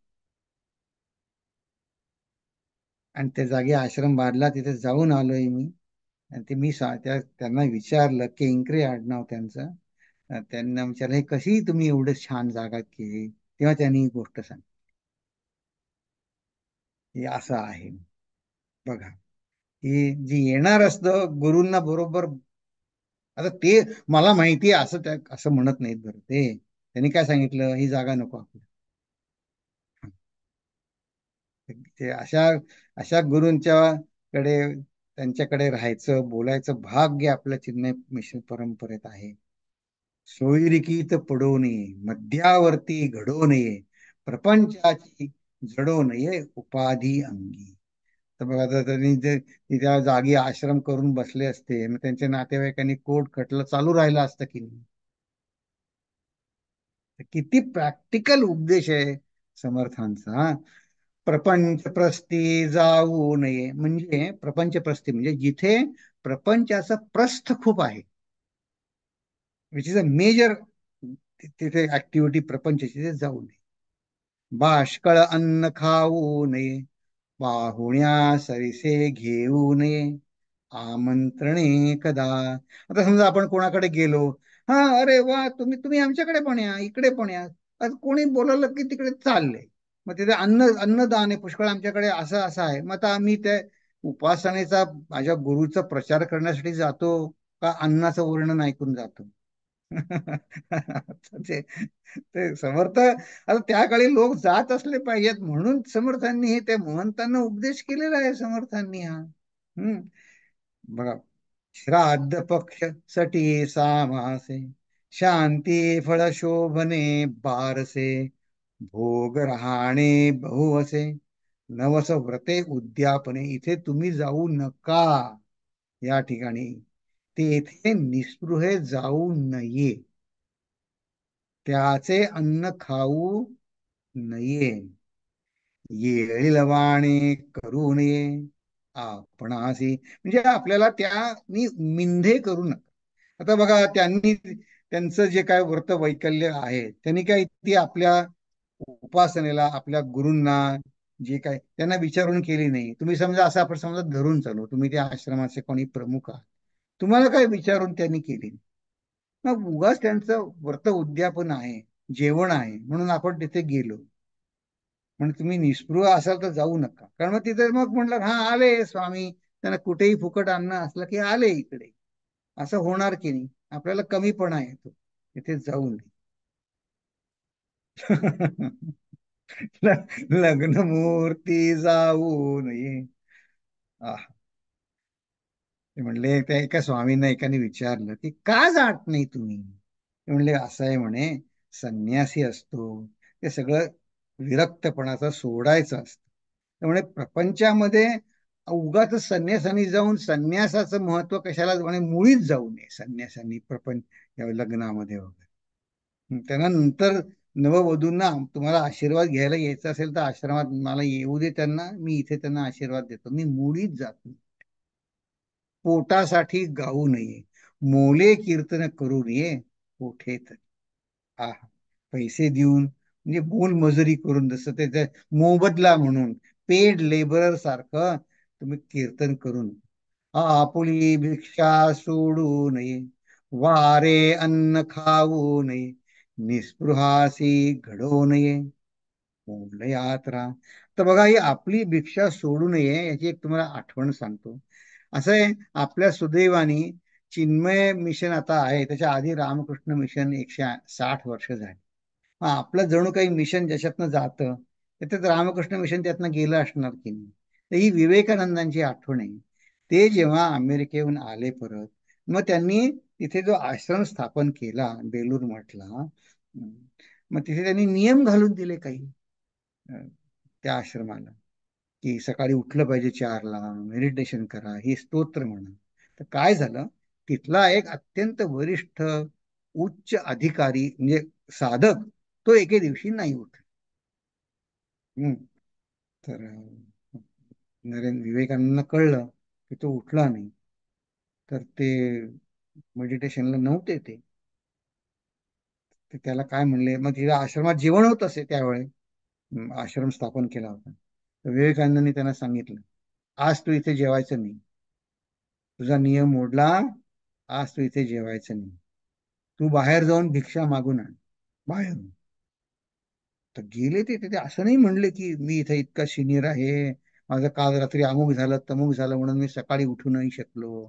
आणि त्या जागी आश्रम बांधला तिथे जाऊन आलोय मी आणि ते मी त्यांना विचारलं केंकरे आडनाव त्यांचं त्यांना विचारलं हे कशी तुम्ही एवढं छान जागा केली तेव्हा त्यांनी ही गोष्ट सांगितली असं आहे बघा की जी येणार असतं गुरूंना बरोबर आता ते मला माहिती आहे असं त्या असं म्हणत नाहीत बरं ते त्यांनी काय सांगितलं ही जागा नको आपली अशा अशा गुरूंच्या कडे त्यांच्याकडे राहायचं बोलायचं भाग्य आपल्या चिन्मय मिशन परंपरेत आहे सोयरिकीत पडो नये मध्यावरती घडो नये प्रपंचाची जडो नये उपाधी अंगी तर बघा जर त्यांनी जे त्या जागी आश्रम करून बसले असते मग त्यांच्या नातेवाईकांनी कोर्ट खटला चालू राहिला असतं की नाही किती प्रॅक्टिकल उपदेश आहे समर्थांचा प्रपंच प्रस्ती जाऊ नये म्हणजे प्रपंच प्रस्ती म्हणजे जिथे प्रपंचाचं प्रस्थ खूप आहे विच इज अ मेजर तिथे ऍक्टिव्हिटी प्रपंचाची जाऊ नये बाष्कळ अन्न खाऊ नये बाहुण्या सरिसे घेऊन आमंत्रणे कदा आता समजा आपण कोणाकडे गेलो हा अरे वा तुम्ही तुम्ही आमच्याकडे पण या इकडे पण या कोणी बोलवलं की तिकडे चालले मग तिथे अन्न अन्नदान आहे पुष्कळ आमच्याकडे असं असं आहे मग आता आम्ही त्या उपासनेचा माझ्या गुरुचा प्रचार करण्यासाठी जातो का अन्नाचं वर्णन ऐकून जातो ते, समर्थ आता त्या काळी लोक जात असले पाहिजेत म्हणून समर्थांनी हे त्या महंतांना उपदेश केलेला आहे समर्थांनी हा हम्म बघा श्राद्ध पक्ष सटी सामासे शांती फळ शोभने बारसे भोग राहणे असे नवस व्रते उद्यापने इथे तुम्ही जाऊ नका या ठिकाणी तेथे निस्पृहे जाऊ नये त्याचे अन्न खाऊ नये येळीलवाणे करू नये आपणासी म्हणजे आपल्याला त्यांनी मिंधे करू नका आता बघा त्यांनी त्यांचं जे काय व्रत वैकल्य आहे त्यांनी काय ती आपल्या उपासनेला आपल्या गुरूंना जे काय त्यांना विचारून केली नाही तुम्ही समजा असं आपण समजा धरून चालू तुम्ही त्या आश्रमाचे कोणी प्रमुख आहात तुम्हाला काय विचारून त्यांनी केली मग उगाच त्यांचं व्रत उद्यापन आहे जेवण आहे म्हणून आपण तिथे गेलो म्हणजे तुम्ही निष्पृह असाल तर जाऊ नका कारण मग तिथे मग म्हटलं हा आले स्वामी त्यांना कुठेही फुकट अन्न असलं की आले इकडे असं होणार की नाही आपल्याला कमीपणा येतो तिथे जाऊ नये लग्न मूर्ती जाऊ नये ते म्हणले त्या एका स्वामींना एकाने विचारलं की का जात नाही तुम्ही ते म्हणले असं आहे म्हणे संन्यासी असतो ते सगळं विरक्तपणाचा सोडायचं असतं त्यामुळे प्रपंचामध्ये उगाच संन्यासानी जाऊन संन्यासाचं महत्व कशाला म्हणे मुळीच जाऊ नये संन्यासानी प्रपंच लग्नामध्ये वगैरे त्यांना नंतर नववधूंना तुम्हाला आशीर्वाद घ्यायला यायचा असेल तर आश्रमात मला येऊ दे त्यांना मी इथे त्यांना आशीर्वाद देतो मी मुळीच जात नाही पोटासाठी गाऊ नये मोले कीर्तन करू नये कोठे तरी पैसे देऊन म्हणजे मजुरी करून जसं ते मोबदला म्हणून पेड लेबर सारखं तुम्ही कीर्तन करून आपुली भिक्षा सोडू नये वारे अन्न खाऊ नये निस्पृहासी घडवू नये बोलले यात्रा तर बघा ही आपली भिक्षा सोडू नये याची एक तुम्हाला आठवण सांगतो असं आहे आपल्या सुदैवाने चिन्मय मिशन आता आहे त्याच्या आधी रामकृष्ण मिशन एकशे साठ वर्ष झाले आपलं जणू काही मिशन ज्याच्यातनं जातं त्याच्यात रामकृष्ण मिशन त्यातनं गेलं असणार की नाही तर ही विवेकानंदांची आठवण आहे ते जेव्हा अमेरिकेहून आले परत मग त्यांनी तिथे जो आश्रम स्थापन केला बेलूर म्हटला मग तिथे त्यांनी नियम घालून दिले काही त्या आश्रमाला की सकाळी उठलं पाहिजे चारला मेडिटेशन करा हे स्तोत्र म्हणा तर काय झालं तिथला एक अत्यंत वरिष्ठ उच्च अधिकारी म्हणजे साधक तो एके दिवशी नाही उठला तर नरेंद्र विवेकानंदांना कळलं की तो उठला नाही तर ते मेडिटेशनला नव्हते ते त्याला काय म्हणले मग तिला आश्रमात जेवण होत असे त्यावेळे आश्रम स्थापन केला होता विवेकानंदांनी त्यांना सांगितलं आज तू इथे जेवायचं नाही तुझा नियम मोडला आज तू इथे जेवायचं नाही तू बाहेर जाऊन भिक्षा मागून आण बाहेर तर गेले ते तिथे असं नाही म्हणले की मी इथे इतका सिनियर आहे माझं काल रात्री अमुक झालं तमुक झालं म्हणून मी सकाळी उठू नाही शकलो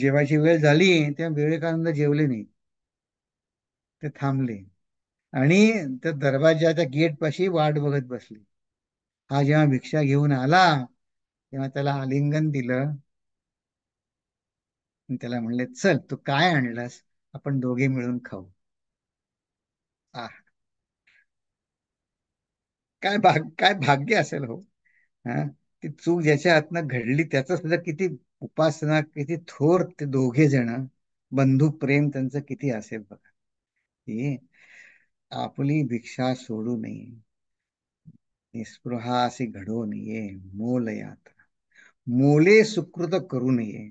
जेवायची वेळ झाली त्या विवेकानंद जेवले नाही ते थांबले आणि त्या दरवाजाच्या गेटपाशी वाट बघत बसले हा जेव्हा भिक्षा घेऊन आला तेव्हा त्याला आलिंगन दिलं त्याला म्हणले चल तू काय आणलास आपण दोघे मिळून खाऊ काय भाग काय भाग्य असेल हो हा ती चूक ज्याच्या हातनं घडली त्याचा सुद्धा किती उपासना किती थोर ते दोघे जण बंधू प्रेम त्यांचं किती असेल बघा आपली भिक्षा सोडू नये स्पृहासी घडो नये यात्रा मूले सुकृत करू नये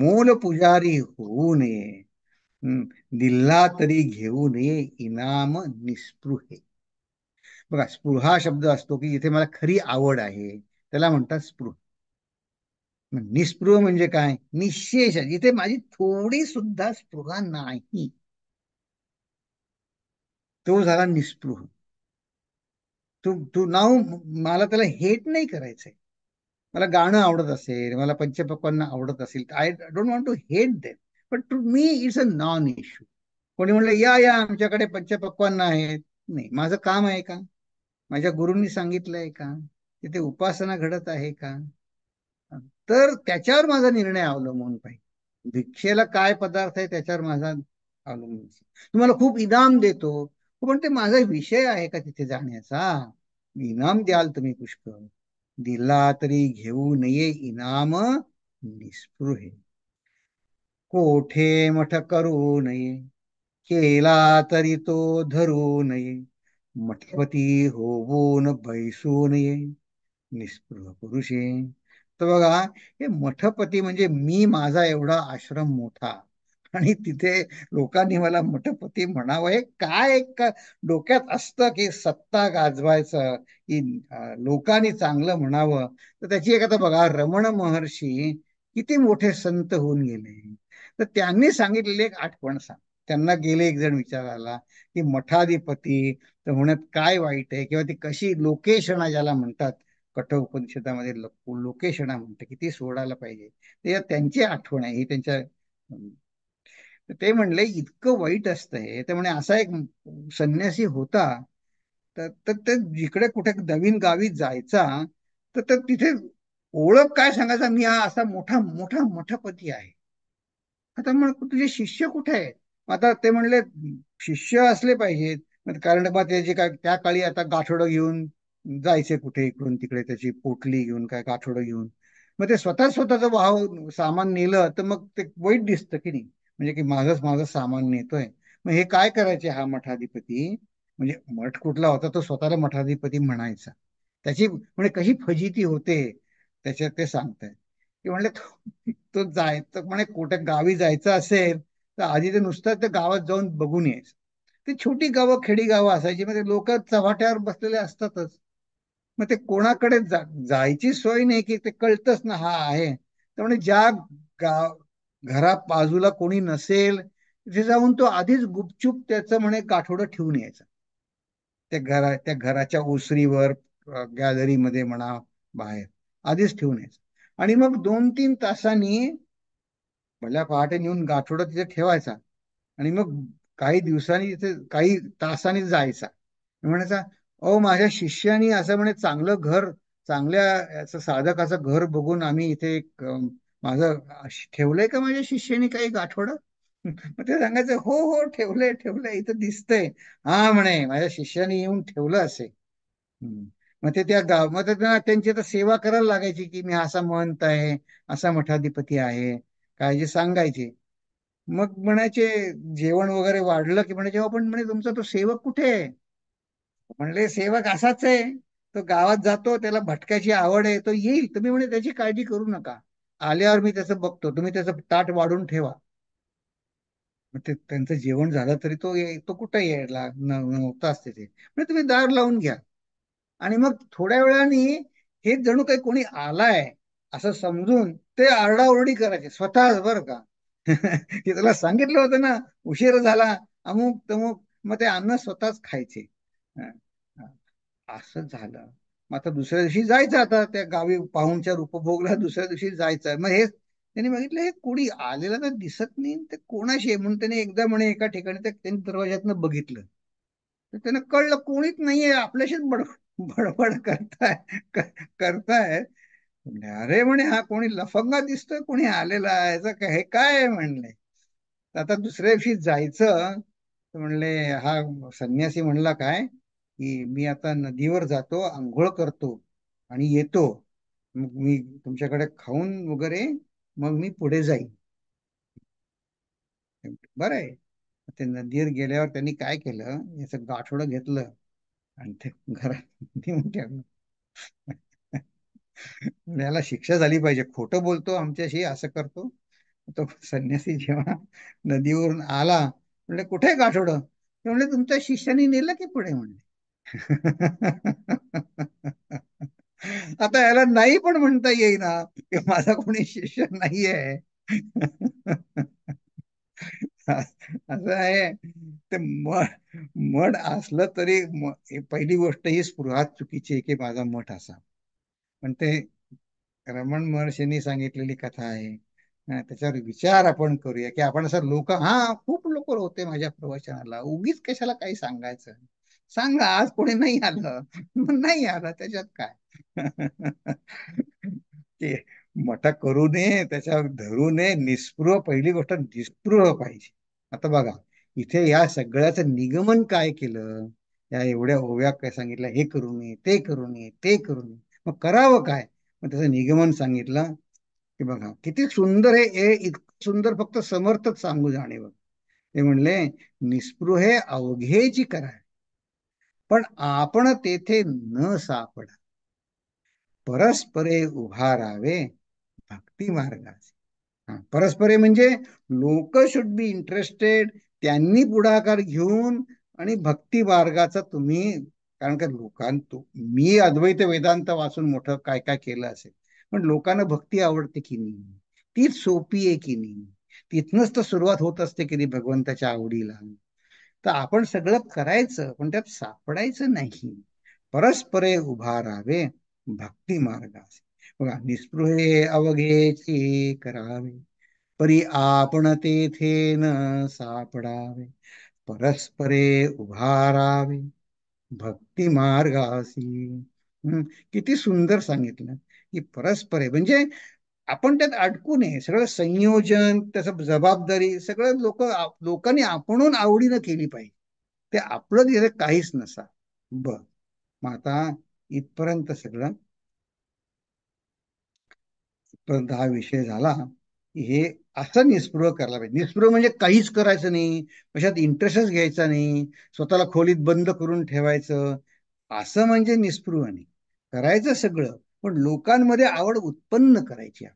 मोल पुजारी हो दिल्ला तरी घेऊ नये इनाम निस्पृहे बघा स्पृहा शब्द असतो की जिथे मला खरी आवड आहे त्याला म्हणतात स्पृह निस्पृह म्हणजे काय निशेष जिथे माझी थोडी सुद्धा स्पृहा नाही तो झाला निस्पृह तू तू नाव मला त्याला हेट नाही करायचंय मला गाणं आवडत असेल मला पंचपक्वांना आवडत असेल I don't want to hate them but to me it's a non issue कोणी म्हणलं या या आमच्याकडे पंचपक्वांना आहेत नाही माझं काम आहे का माझ्या गुरुंनी सांगितलंय का तिथे उपासना घडत आहे का तर त्याच्यावर माझा निर्णय अवलंबून पाहिजे भिक्षेला काय पदार्थ आहे त्याच्यावर माझा अवलंबून तुम्हाला खूप इनाम देतो पण ते माझा विषय आहे का तिथे जाण्याचा इनाम द्याल तुम्ही पुष्कळ दिला तरी घेऊ नये इनाम निस्पृहे कोठे मठ करू नये केला तरी तो धरू नये मठपती होऊन बैसू नये निस्पृह पुरुषे तर बघा हे मठपती म्हणजे मी माझा एवढा आश्रम मोठा आणि तिथे लोकांनी मला मठपती म्हणावं हे काय एक डोक्यात असतं की सत्ता गाजवायचं की लोकांनी चांगलं म्हणावं तर त्याची एक आता बघा रमण महर्षी किती मोठे संत होऊन गेले तर त्यांनी सांगितलेली एक आठवण सांग त्यांना गेले एक जण विचारायला की मठाधिपती तर म्हणत काय वाईट आहे किंवा ती कशी लोकेशणा ज्याला म्हणतात कठोर उपनिषदामध्ये लोकेशणा म्हणतात किती सोडायला पाहिजे त्यांची आठवण आहे ही त्यांच्या ते म्हणले इतकं वाईट असतंय हे ते म्हणे असा एक संन्यासी होता तर ते जिकडे कुठे नवीन गावी जायचा तर तिथे ओळख काय सांगायचा मी हा असा मोठा मोठा मठपती आहे आता म्हण तुझे शिष्य कुठे आहे आता ते म्हणले शिष्य असले पाहिजेत कारण बा त्याचे काय त्या काळी आता गाठोडं घेऊन जायचे कुठे इकडून तिकडे त्याची पोटली घेऊन काय गाठोडं घेऊन मग ते स्वतः स्वतःच वाहून सामान नेलं तर मग ते वाईट दिसतं की नाही म्हणजे की माझंच माझं सामान नेतोय मग हे काय करायचे हा मठाधिपती म्हणजे मठ कुठला होता तो स्वतःला मठाधिपती म्हणायचा त्याची म्हणजे कशी फजिती होते त्याच्यात ते सांगताय की म्हणले तो, तो जाय म्हणजे कुठे गावी जायचं असेल तर आधी ते नुसतं त्या गावात जाऊन बघून यायचं ते छोटी गावं खेडी गावं असायची म्हणजे लोक चव्हाट्यावर बसलेले असतातच मग ते कोणाकडे जायची सोय नाही की ते कळतच ना हा आहे त्यामुळे ज्या गाव घरा बाजूला कोणी नसेल तिथे जाऊन तो आधीच गुपचूप त्याचं म्हणे काठोडं ठेवून यायचा त्या घरा त्या घराच्या ओसरीवर गॅलरीमध्ये म्हणा बाहेर आधीच ठेवून यायचं आणि मग दोन तीन तासांनी भल्या पहाटे नेऊन गाठोडा तिथे ठेवायचा आणि मग काही दिवसांनी तिथे काही तासांनी जायचा म्हणायचा ओ माझ्या शिष्यानी असं म्हणे चांगलं घर चांगल्या साधकाचं घर बघून आम्ही इथे एक माझं ठेवलंय का माझ्या शिष्याने काही एक मग ते सांगायचं हो हो ठेवलंय ठेवलंय इथं दिसतंय हा म्हणे माझ्या शिष्याने येऊन ठेवलं असे मग ते त्या गाव मग त्यांची आता सेवा करायला लागायची की मी असा महंत आहे असा मठाधिपती आहे काय जे सांगायचे मग म्हणायचे जेवण वगैरे वाढलं की म्हणायचे आपण म्हणे तुमचा तो सेवक कुठे आहे म्हणले सेवक असाच आहे तो गावात जातो त्याला भटक्याची आवड आहे तो येईल तुम्ही म्हणे त्याची काळजी करू नका आल्यावर मी त्याचं बघतो तुम्ही त्याच ताट वाढून ठेवा ते त्यांचं जेवण झालं तरी तो तो कुठं यायला नव्हता असते ते म्हणजे तुम्ही दार लावून घ्या आणि मग थोड्या वेळाने हे जणू काही कोणी आलाय असं समजून ते आरडाओरडी करायचे स्वतःच बर का ते त्याला सांगितलं होतं ना उशीर झाला अमुक तमुक मग ते अन्न स्वतःच खायचे असं झालं आता दुसऱ्या दिवशी जायचं आता त्या गावी पाहुणच्या उपभोगला दुसऱ्या दिवशी जायचं मग हे त्यांनी बघितलं हे कोणी आलेलं तर दिसत नाही ते कोणाशी आहे म्हणून त्याने एकदा म्हणे एका ठिकाणी त्यांनी दरवाज्यातनं बघितलं तर त्यांना कळलं कोणीच नाहीये आपल्याशीच बड बडबड करताय करताय अरे म्हणे हा कोणी लफंगा दिसतोय कोणी आलेला आहे हे काय म्हणले आता दुसऱ्या दिवशी जायचं म्हणले हा संन्यासी म्हणला काय की मी आता नदीवर जातो आंघोळ करतो आणि येतो मग मी तुमच्याकडे खाऊन वगैरे मग मी पुढे जाईन बर आहे ते नदीवर गेल्यावर त्यांनी काय केलं याचं गाठोडं घेतलं आणि ते घरात याला शिक्षा झाली पाहिजे खोट बोलतो आमच्याशी असं करतो तो संन्यासी जेव्हा नदीवरून आला म्हणजे कुठे गाठोडं म्हणजे तुमच्या शिष्याने नेलं की पुढे म्हणले आता याला नाही पण म्हणता येईना की माझा कोणी शिष्य नाहीये असं आहे ते मठ मठ असलं तरी पहिली गोष्ट ही स्पृहात चुकीची आहे की माझा मठ असा पण ते रमण महर्षींनी सांगितलेली कथा आहे त्याच्यावर विचार आपण करूया की आपण असं लोक हा खूप लोक होते माझ्या प्रवचनाला उगीच कशाला काही सांगायचं सांगा आज कोणी नाही आलं नाही आलं त्याच्यात काय ते मटा करू नये त्याच्या धरू नये निस्पृह पहिली गोष्ट निस्पृह पाहिजे आता बघा इथे या सगळ्याचं निगमन काय केलं या एवढ्या ओव्या काय सांगितलं हे करू नये ते करू नये ते करू नये मग करावं काय मग त्याचं निगमन सांगितलं की बघा किती सुंदर हे इतकं सुंदर फक्त समर्थच सांगू जाणे बघ ते म्हणले निस्पृहे अवघे जी कराय पण आपण तेथे न सापडा परस्परे उभा राहावे भक्ती मार्गाचे परस्परे म्हणजे लोक शुड बी इंटरेस्टेड त्यांनी पुढाकार घेऊन आणि भक्ती मार्गाचा तुम्ही कारण का तो मी अद्वैत वेदांत वाचून मोठं काय काय केलं असेल पण लोकांना भक्ती आवडते की नाही तीच सोपी आहे की नाही तिथनच तर सुरुवात होत असते की नाही भगवंताच्या आवडीला तर आपण सगळं करायचं पण त्यात सापडायचं नाही परस्परे उभारावे भक्ती मार्गाचे बघा निस्पृहे अवघेचे करावे परी आपण तेथे न सापडावे परस्परे उभारावे भक्ती मार्गासी किती सुंदर सांगितलं की परस्परे म्हणजे आपण त्यात अडकू नये सगळं संयोजन त्याच जबाबदारी सगळं लोक लोकांनी आपणून आवडीनं केली पाहिजे ते आपलं तिथे काहीच नसा ब मग आता इथपर्यंत सगळं इथपर्यंत हा विषय झाला हे असं निस्पृह करायला पाहिजे निस्पृह म्हणजे काहीच करायचं नाही कशात इंटरेस्टच घ्यायचा नाही स्वतःला खोलीत बंद करून ठेवायचं असं म्हणजे निस्पृह नाही करायचं सगळं पण लोकांमध्ये आवड उत्पन्न करायची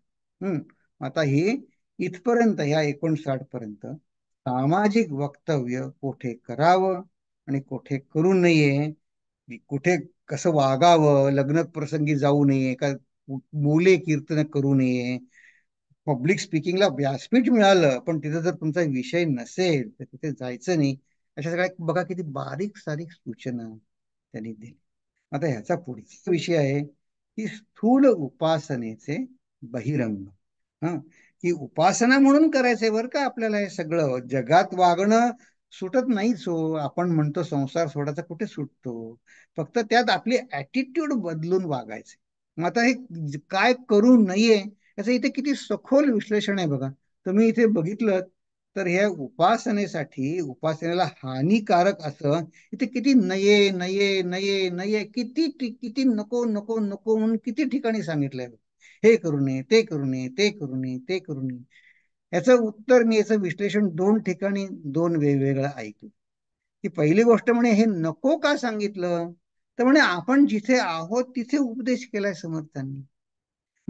हम्म आता हे इथपर्यंत या एकोणसाठ पर्यंत सामाजिक वक्तव्य कोठे करावं आणि कोठे करू नये कुठे कसं वागावं लग्न प्रसंगी जाऊ नये का मुले कीर्तन करू नये पब्लिक स्पीकिंगला व्यासपीठ मिळालं पण तिथं जर तुमचा विषय नसेल तर तिथे जायचं नाही अशा सगळ्या बघा किती बारीक सारीक सूचना त्यांनी दिली आता ह्याचा पुढचा विषय आहे की स्थूल उपासनेचे बहिरंग हा की उपासना म्हणून करायचंय बरं का आपल्याला हे सगळं जगात वागणं सुटत नाही सो आपण म्हणतो संसार सोडायचा कुठे सुटतो फक्त त्यात आपली ऍटिट्यूड बदलून वागायचे मग आता हे काय करू नये याचं इथे किती सखोल विश्लेषण आहे बघा तुम्ही इथे बघितलं तर ह्या उपासनेसाठी उपासनेला हानिकारक असं इथे किती नये नये नये नये किती किती नको नको नको म्हणून किती ठिकाणी सांगितलंय हे करू नये ते करू नये ते करू नये ते करू नये याचं उत्तर मी याचं विश्लेषण दोन ठिकाणी दोन वेगवेगळं ऐकलं की पहिली गोष्ट म्हणे हे नको का सांगितलं तर म्हणे आपण जिथे आहोत तिथे उपदेश केलाय समर्थांनी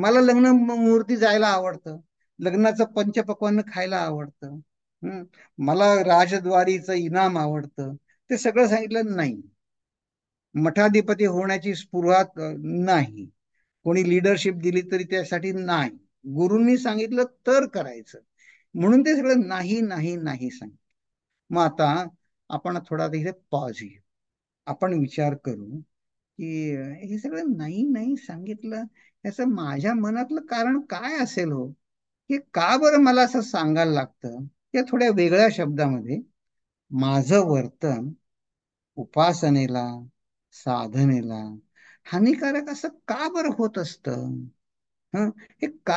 मला लग्न मूर्ती जायला आवडतं लग्नाचं पंचपक्वान खायला आवडतं मला राजद्वारीचं इनाम आवडतं ते सगळं सांगितलं नाही मठाधिपती होण्याची सुरुवात नाही कोणी लिडरशिप दिली तरी त्यासाठी नाही गुरुंनी सांगितलं तर करायचं म्हणून ते सगळं नाही नाही नाही सांगितलं मग आता आपण थोडा तिथे पॉज घेऊ आपण विचार करू की हे सगळं नाही नाही सांगितलं याचं माझ्या मनातलं कारण काय असेल हो हे का बरं मला असं सांगायला लागतं या थोड्या वेगळ्या शब्दामध्ये माझं वर्तन उपासनेला साधनेला हानिकारक असं का बरं होत असत हे का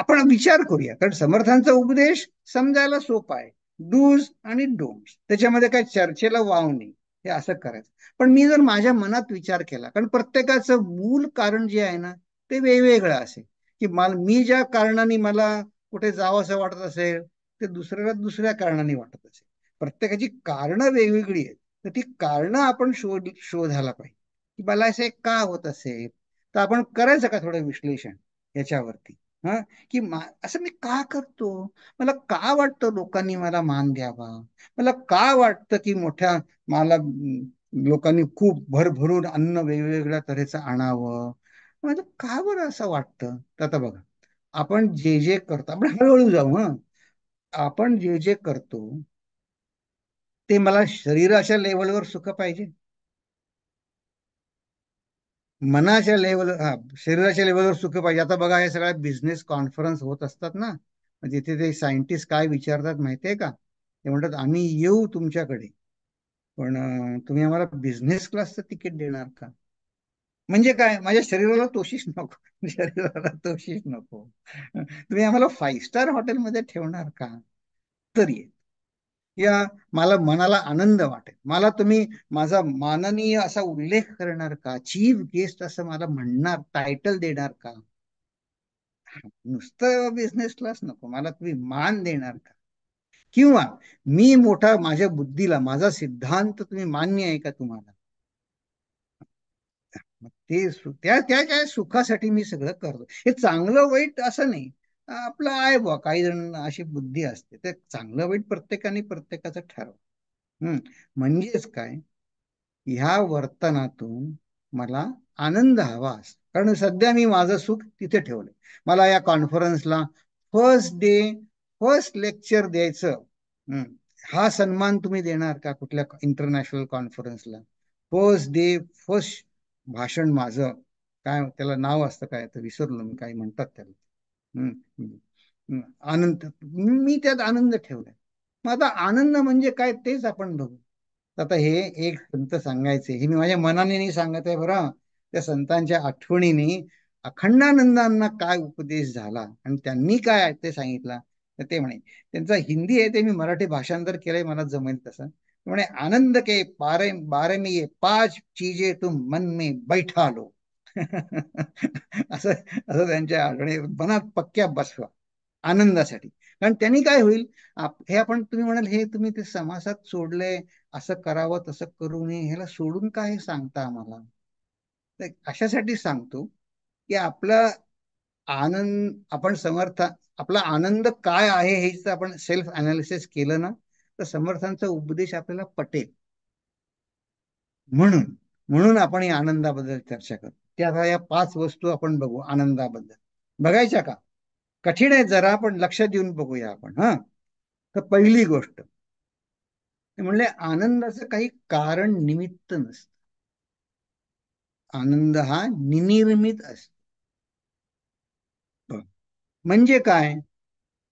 आपण विचार करूया कारण समर्थांचा उपदेश समजायला सोपा आहे डूज आणि डोंट त्याच्यामध्ये काय चर्चेला वाव नाही हे असं करायचं पण मी जर माझ्या मनात विचार केला कारण प्रत्येकाचं मूल कारण जे आहे ना ते वेगवेगळं असेल की मला मी ज्या कारणाने मला कुठे जावं असं वाटत असेल ते दुसऱ्याला दुसऱ्या कारणाने वाटत असेल प्रत्येकाची कारणं वेगवेगळी आहेत तर ती कारणं आपण शोध शोधायला पाहिजे की मला असे का होत असेल तर आपण करायचं का थोडं विश्लेषण याच्यावरती हा की असं मी का करतो मला का वाटतं लोकांनी मला मान द्यावा मला का वाटतं की मोठ्या मला लोकांनी खूप भरभरून अन्न वेगवेगळ्या तऱ्हेचं आणावं मला का बरं असं वाटतं तर आता बघा आपण जे जे करतो आपण हळूहळू जाऊ हा आपण जे जे करतो ते मला शरीराच्या लेवलवर सुख पाहिजे मनाच्या लेवल हा शरीराच्या लेवलवर सुख पाहिजे आता बघा हे सगळ्या बिझनेस कॉन्फरन्स होत असतात ना तिथे ते सायंटिस्ट काय विचारतात माहितीये का ते म्हणतात आम्ही येऊ तुमच्याकडे पण तुम्ही आम्हाला बिझनेस क्लासचं तिकीट देणार का म्हणजे काय माझ्या शरीराला तोशीच नको शरीराला तोशीच नको तुम्ही आम्हाला फाईव्ह स्टार हॉटेलमध्ये ठेवणार का तर या मला मनाला आनंद वाटेल मला तुम्ही माझा माननीय असा उल्लेख करणार का चीफ गेस्ट असं मला म्हणणार टायटल देणार का नुसतं बिझनेस क्लास नको मला तुम्ही मान देणार का किंवा मी मोठा माझ्या बुद्धीला माझा सिद्धांत तुम्ही मान्य आहे का तुम्हाला ते त्या त्या सुखासाठी मी सगळं करतो हे चांगलं वाईट असं नाही आपलं आहे बुवा काही जण अशी बुद्धी असते ते चांगलं वाईट प्रत्येकाने प्रत्येकाचं ठरव म्हणजेच काय ह्या वर्तनातून मला आनंद हवा कारण सध्या मी माझं सुख तिथे ठेवलंय मला या कॉन्फरन्सला फर्स्ट डे फर्स्ट लेक्चर द्यायचं हा सन्मान तुम्ही देणार का कुठल्या इंटरनॅशनल कॉन्फरन्सला फर्स्ट डे फर्स्ट भाषण माझं काय त्याला नाव असतं काय तर विसरलो मी काय म्हणतात त्याला आनंद मी त्यात आनंद ठेवलाय मग आता आनंद म्हणजे काय तेच आपण बघू आता हे एक संत सांगायचे हे मी माझ्या मनाने नाही सांगत आहे बरं त्या संतांच्या आठवणीने अखंडानंदांना काय उपदेश झाला आणि त्यांनी काय ते सांगितलं तर ते म्हणे त्यांचा हिंदी आहे ते मी मराठी भाषांतर केलंय मला जमेल तसं म्हणे आनंद के बारे बारे में ये पाच चीजे तुम मन में बैठा लो असं असं त्यांच्या आठवणी मनात पक्क्या बसवा आनंदासाठी कारण त्यांनी काय होईल हे आपण तुम्ही म्हणाल हे तुम्ही ते समासात सोडले असं करावं तसं करू नये ह्याला सोडून काय सांगता आम्हाला अशासाठी सांगतो की आपला आनंद आपण समर्थ आपला आनंद काय आहे हे जर आपण सेल्फ अनालिसिस केलं ना तर समर्थांचा उपदेश आपल्याला पटेल म्हणून म्हणून आपण या आनंदाबद्दल चर्चा करतो त्या या पाच वस्तू आपण बघू आनंदाबद्दल बघायच्या का कठीण आहे जरा पण लक्ष देऊन बघूया आपण हा तर पहिली गोष्ट म्हणले आनंदाचं काही कारण निमित्त नसत आनंद हा निनिर्मित असतो म्हणजे काय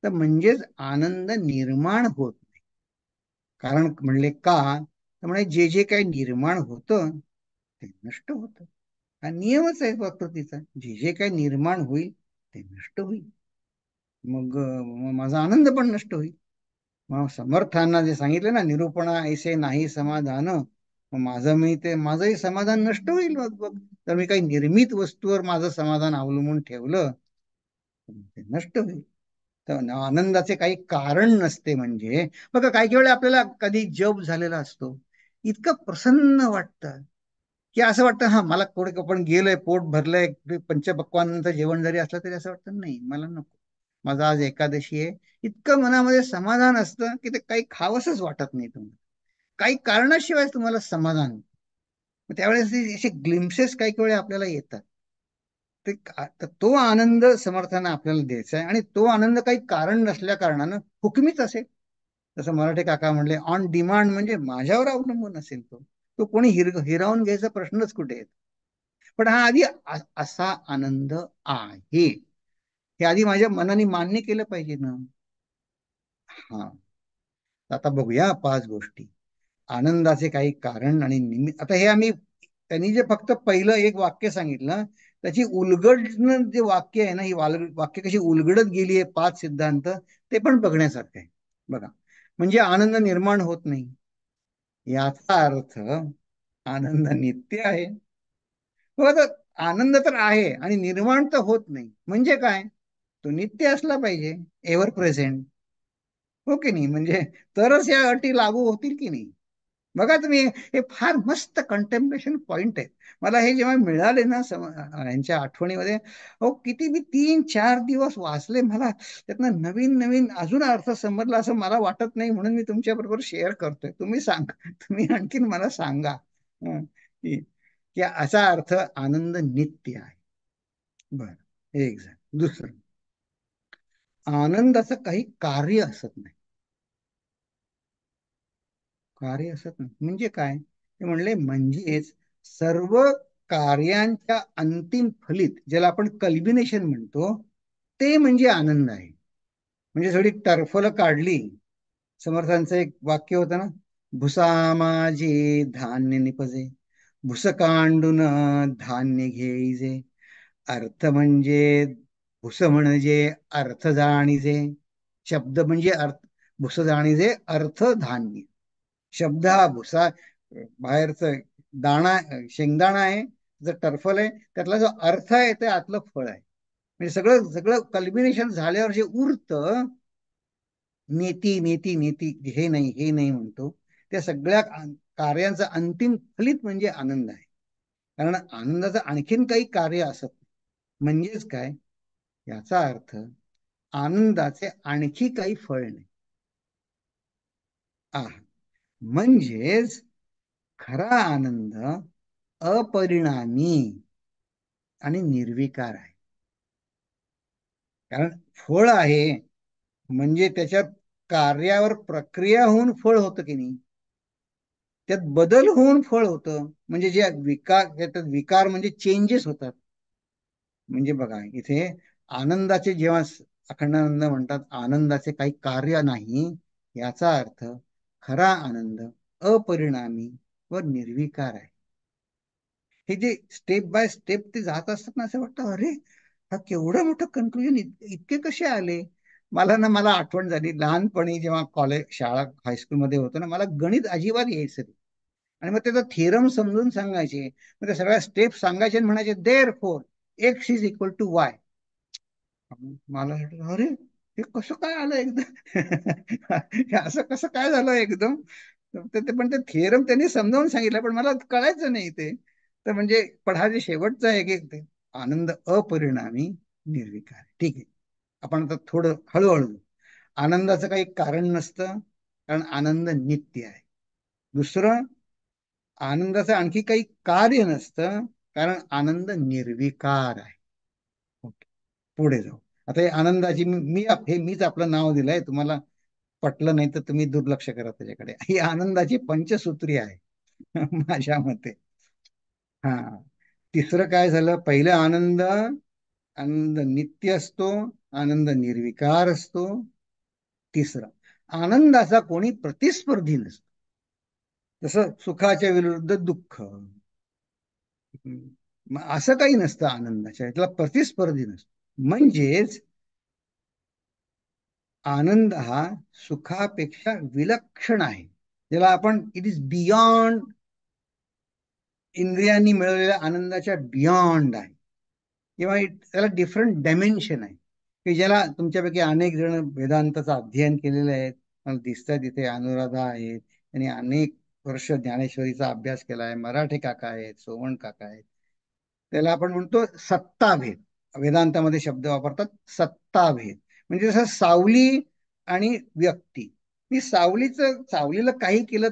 तर म्हणजेच आनंद निर्माण होत नाही कारण म्हणले का तर म्हणजे जे जे काही निर्माण होत ते नष्ट होतं हा नियमच आहे प्रकृतीचा जे जे काही निर्माण होईल ते नष्ट होईल मग माझा आनंद पण नष्ट होईल मग समर्थांना जे सांगितलं ना निरूपणा ऐसे नाही समाधान माझं मी ते माझंही समाधान नष्ट होईल बघ तर मी काही निर्मित वस्तूवर माझं समाधान अवलंबून ठेवलं ते नष्ट होईल तर आनंदाचे काही कारण नसते म्हणजे बघा काही वेळा आपल्याला कधी जप झालेला असतो इतकं प्रसन्न वाटतं की असं वाटतं हा मला कोण आपण गेलोय पोट भरलंय पंचपक्वांचं जेवण जरी असलं तरी असं वाटतं नाही मला नको माझा आज एकादशी आहे इतकं मनामध्ये समाधान असतं की ते काही खावसच वाटत नाही तुम्हाला काही कारणाशिवाय तुम्हाला समाधान त्यावेळेस असे ग्लिम्सेस काही वेळा आपल्याला येतात ते तो आनंद समर्थांना आपल्याला द्यायचा आहे आणि तो आनंद काही कारण नसल्या कारणानं हुकमीच असेल जसं मराठी काका म्हणले ऑन डिमांड म्हणजे माझ्यावर अवलंबून असेल तो तो कोणी हिर हिरावून घ्यायचा प्रश्नच कुठे पण हा आधी असा आनंद आहे हे आधी माझ्या मनाने मान्य केलं पाहिजे ना हा आता बघूया पाच गोष्टी आनंदाचे काही कारण आणि निमित्त आता हे आम्ही त्यांनी जे फक्त पहिलं एक वाक्य सांगितलं त्याची उलगडणं जे वाक्य आहे ना ही वाक्य कशी उलगडत गेली आहे पाच सिद्धांत ते पण बघण्यासारखं आहे बघा म्हणजे आनंद निर्माण होत नाही याचा अर्थ आनंद नित्य आहे हो आनंद तर आहे आणि निर्माण तर होत नाही म्हणजे काय तो नित्य असला पाहिजे एव्हर प्रेझेंट हो की नाही म्हणजे तरच या अटी लागू होतील की नाही बघा तुम्ही हे फार मस्त कंटेम्परेशन पॉइंट आहे मला हे जेव्हा मिळाले ना यांच्या आठवणीमध्ये हो किती मी तीन चार दिवस वाचले मला त्यातनं नवीन नवीन अजून अर्थ समजला असं मला वाटत नाही म्हणून मी तुमच्या बरोबर शेअर करतोय तुम्ही सांग तुम्ही आणखीन मला सांगा की असा अर्थ आनंद नित्य आहे बर एक जण दुसरं आनंदाचं काही कार्य असत नाही कार्य असत नाही म्हणजे काय ते म्हणले म्हणजेच सर्व कार्यांच्या अंतिम फलित ज्याला आपण कल्बिनेशन म्हणतो ते म्हणजे आनंद आहे म्हणजे थोडी टर्फल काढली समर्थांचं एक वाक्य होत ना भुसामाजे धान्य निपजे भुसकांडून धान्य घेईजे अर्थ म्हणजे भुस म्हणजे अर्थ जाणीजे शब्द म्हणजे अर्थ भुस जाणीजे अर्थ धान्य शब्द हा भुसा बाहेरचं दाणा शेंगदाणा आहे जो टर्फल आहे त्यातला जो अर्थ आहे ते आतलं फळ आहे म्हणजे सगळं सगळं कल्बिनेशन झाल्यावर जे उरत नेती नेती नेती हे नाही हे नाही म्हणतो त्या सगळ्या कार्यांचा अंतिम फलित म्हणजे आनंद आहे कारण आनंदाचं आणखीन काही कार्य असत म्हणजेच काय याचा अर्थ आनंदाचे आणखी काही फळ नाही आ म्हणजेच खरा आनंद अपरिणामी आणि निर्विकार आहे कारण फळ आहे म्हणजे त्याच्यात कार्यावर प्रक्रिया होऊन फळ होतं की नाही त्यात बदल होऊन फळ होतं म्हणजे जे विकार त्यात विकार म्हणजे चेंजेस होतात म्हणजे बघा इथे आनंदाचे जेव्हा अखंडानंद म्हणतात आनंदाचे काही कार्य नाही याचा अर्थ खरा आनंद अपरिणामी व निर्विकार आहे हे जे स्टेप बाय स्टेप ते जात असतात ना असं वाटतं अरे हा केवढं मोठं कन्क्लुजन इतके कसे आले मला ना मला आठवण झाली लहानपणी जेव्हा कॉलेज शाळा हायस्कूलमध्ये होतो ना मला गणित अजिबात यायचं आणि मग त्याचा थिअरम समजून सांगायचे मग त्या सगळ्या स्टेप सांगायचे आणि म्हणायचे there four X is equal to Y मला अरे हे कसं काय आलं एकदम असं कसं काय झालं एकदम ते पण ते थिअरम त्यांनी समजावून सांगितलं पण मला कळायचं नाही ते तर म्हणजे पण हा जे शेवटचं आहे की आनंद अपरिणामी निर्विकार ठीक आहे आपण आता थोडं हळूहळू आनंदाचं काही कारण नसतं कारण आनंद नित्य आहे दुसरं आनंदाचं आणखी काही कार्य नसतं कारण आनंद निर्विकार आहे ओके पुढे जाऊ आता हे आनंदाची मी हे मीच आपलं नाव दिलंय तुम्हाला पटलं नाही तर तुम्ही दुर्लक्ष करा त्याच्याकडे ही आनंदाची पंचसूत्री आहे माझ्या मते हा तिसरं काय झालं पहिलं आनंद आनंद नित्य असतो आनंद निर्विकार असतो तिसरं आनंदाचा कोणी प्रतिस्पर्धी नसतो जसं सुखाच्या विरुद्ध दुःख असं काही नसतं आनंदाच्या त्याला प्रतिस्पर्धी नसतो म्हणजेच आनंद हा सुखापेक्षा विलक्षण आहे ज्याला आपण इट इज बियॉन्ड इंद्रियांनी मिळवलेल्या आनंदाच्या बियॉन्ड आहे किंवा त्याला डिफरंट डायमेन्शन आहे की ज्याला तुमच्यापैकी अनेक जण वेदांताचं अध्ययन केलेलं आहेत मला आहे तिथे अनुराधा आहेत त्यांनी अनेक वर्ष ज्ञानेश्वरीचा अभ्यास केला आहे मराठे काका आहेत सोवण काका आहेत त्याला आपण म्हणतो सत्ताभेद वेदांतामध्ये शब्द वापरतात सत्ताभेद म्हणजे जसं सावली आणि व्यक्ती मी सावलीचं सावलीला काही केलं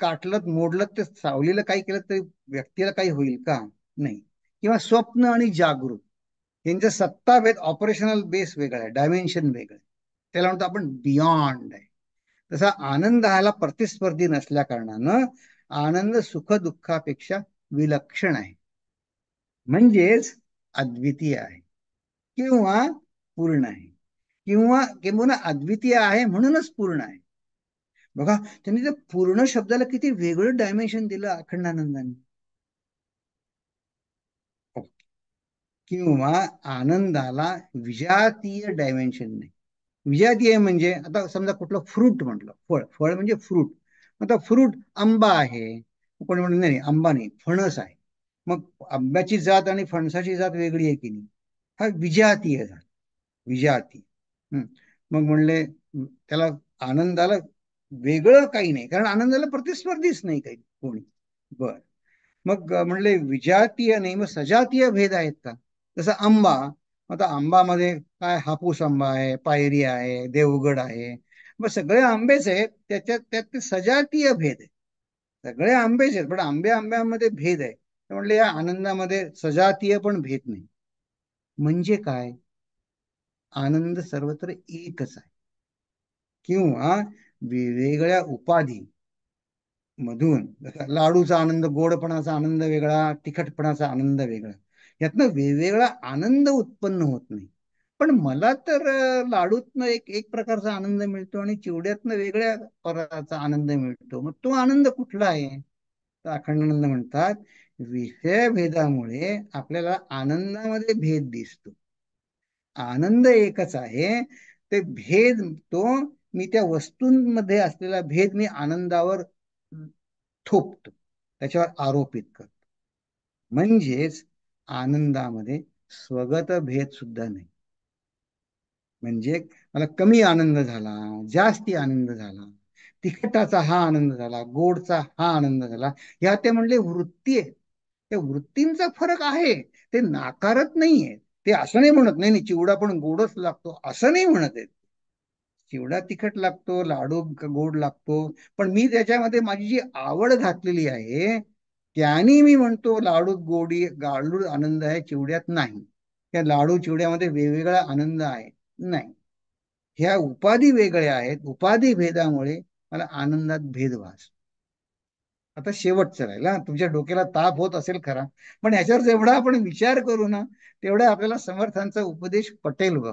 काटलत मोडलत ते सावलीला काही केलं तरी व्यक्तीला काही होईल का नाही किंवा स्वप्न आणि जागरूक यांचं सत्ताभेद ऑपरेशनल बेस वेगळा आहे डायमेन्शन वेगळं आहे त्याला म्हणतो आपण बियॉन्ड आहे तसा आनंद हाला प्रतिस्पर्धी नसल्या कारणानं आनंद सुख दुःखापेक्षा विलक्षण आहे म्हणजेच अद्वितीय आहे किंवा पूर्ण आहे किंवा किंबहुना अद्वितीय आहे म्हणूनच पूर्ण आहे बघा त्यांनी त्या पूर्ण शब्दाला किती वेगळं डायमेन्शन दिलं अखंडानंदाने किंवा आनंदाला विजातीय डायमेन्शन नाही विजातीय म्हणजे आता समजा कुठलं फ्रूट म्हटलं फळ फळ म्हणजे फ्रूट आता फ्रूट आंबा आहे कोणी म्हणत नाही आंबा नाही फणस आहे मग आंब्याची जात आणि फणसाची जात वेगळी आहे की नाही हा विजातीय जात झाड विजाती मग म्हणले त्याला आनंदाला वेगळं काही नाही कारण आनंदाला प्रतिस्पर्धीच नाही काही कोणी बर मग म्हणले विजातीय नाही मग सजातीय भेद आहेत का जसं आंबा आता आंबामध्ये काय हापूस आंबा आहे पायरी आहे देवगड आहे मग सगळे आंबेच आहेत त्याच्यात त्यात ते सजातीय भेद आहे सगळे आंबेच आहेत पण आंबे आंब्यामध्ये भेद आहे म्हणले या आनंदामध्ये सजातीय पण भेद नाही म्हणजे काय आनंद सर्वत्र एकच आहे किंवा वेगवेगळ्या उपाधी मधून लाडूचा आनंद गोडपणाचा आनंद वेगळा तिखटपणाचा आनंद वेगळा यातनं वेगवेगळा आनंद उत्पन्न होत नाही पण मला तर लाडूतनं एक एक प्रकारचा आनंद मिळतो आणि चिवड्यातनं वेगळ्या प्रकारचा आनंद मिळतो मग तो आनंद कुठला आहे तर आनंद म्हणतात विषय भेदामुळे आपल्याला आनंदामध्ये भेद दिसतो आनंद एकच आहे ते भेद तो मी त्या वस्तूंमध्ये असलेला भेद मी आनंदावर थोपतो त्याच्यावर आरोपित करतो म्हणजेच आनंदामध्ये स्वगत भेद सुद्धा नाही म्हणजे मला कमी आनंद झाला जास्ती आनंद झाला तिखटाचा हा आनंद झाला गोडचा हा आनंद झाला ह्या ते म्हणले वृत्ती आहे त्या वृत्तींचा फरक आहे ते नाकारत नाहीये ते असं नाही म्हणत नाही नाही चिवडा पण गोडच लागतो असं नाही म्हणत आहेत चिवडा तिखट लागतो लाडू गोड लागतो पण मी त्याच्यामध्ये माझी जी आवड घातलेली आहे त्यानी मी म्हणतो लाडू गोडी गाडू आनंद आहे चिवड्यात नाही त्या लाडू चिवड्यामध्ये वेगवेगळा आनंद आहे नाही ह्या उपाधी वेगळ्या आहेत उपाधी भेदामुळे मला आनंदात भेद भासतो आता शेवटचं राहिला तुमच्या डोक्याला ताप होत असेल खरा पण याच्यावर जेवढा आपण विचार करू ना तेवढा आपल्याला समर्थांचा उपदेश पटेल बघ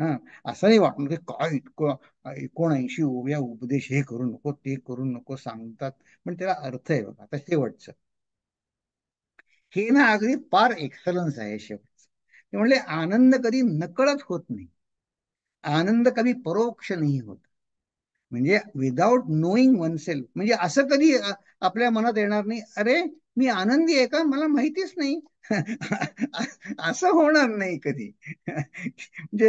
हा असं नाही की काय इतकं एकोणऐंशी ओव्या उपदेश हे करू नको ते करू नको सांगतात पण त्याला अर्थ आहे बघा आता शेवटचं हे ना अगदी पार एक्सलन्स आहे शेवटच ते म्हणले आनंद कधी नकळत होत नाही आनंद कधी परोक्ष नाही होत म्हणजे विदाऊट नोईंग वन सेल्फ म्हणजे असं कधी आपल्या मनात येणार नाही अरे मी आनंदी आहे का मला माहितीच नाही असं होणार नाही कधी म्हणजे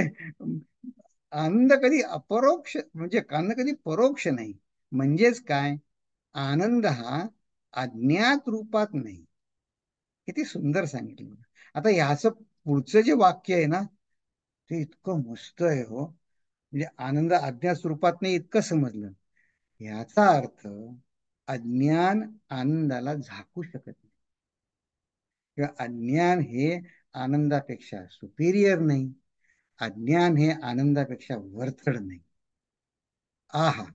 आनंद कधी अपरोक्ष म्हणजे आनंद कधी परोक्ष नाही म्हणजेच काय आनंद हा अज्ञात रूपात नाही किती सुंदर सांगितलं आता ह्याच पुढचं जे वाक्य आहे ना ते इतकं मस्त आहे हो म्हणजे आनंद अज्ञात स्वरूपात नाही इतकं समजलं याचा अर्थ अज्ञान आनंदाला झाकू शकत नाही अज्ञान हे आनंदापेक्षा सुपिरियर नाही अज्ञान हे आनंदापेक्षा वरथड नाही आहा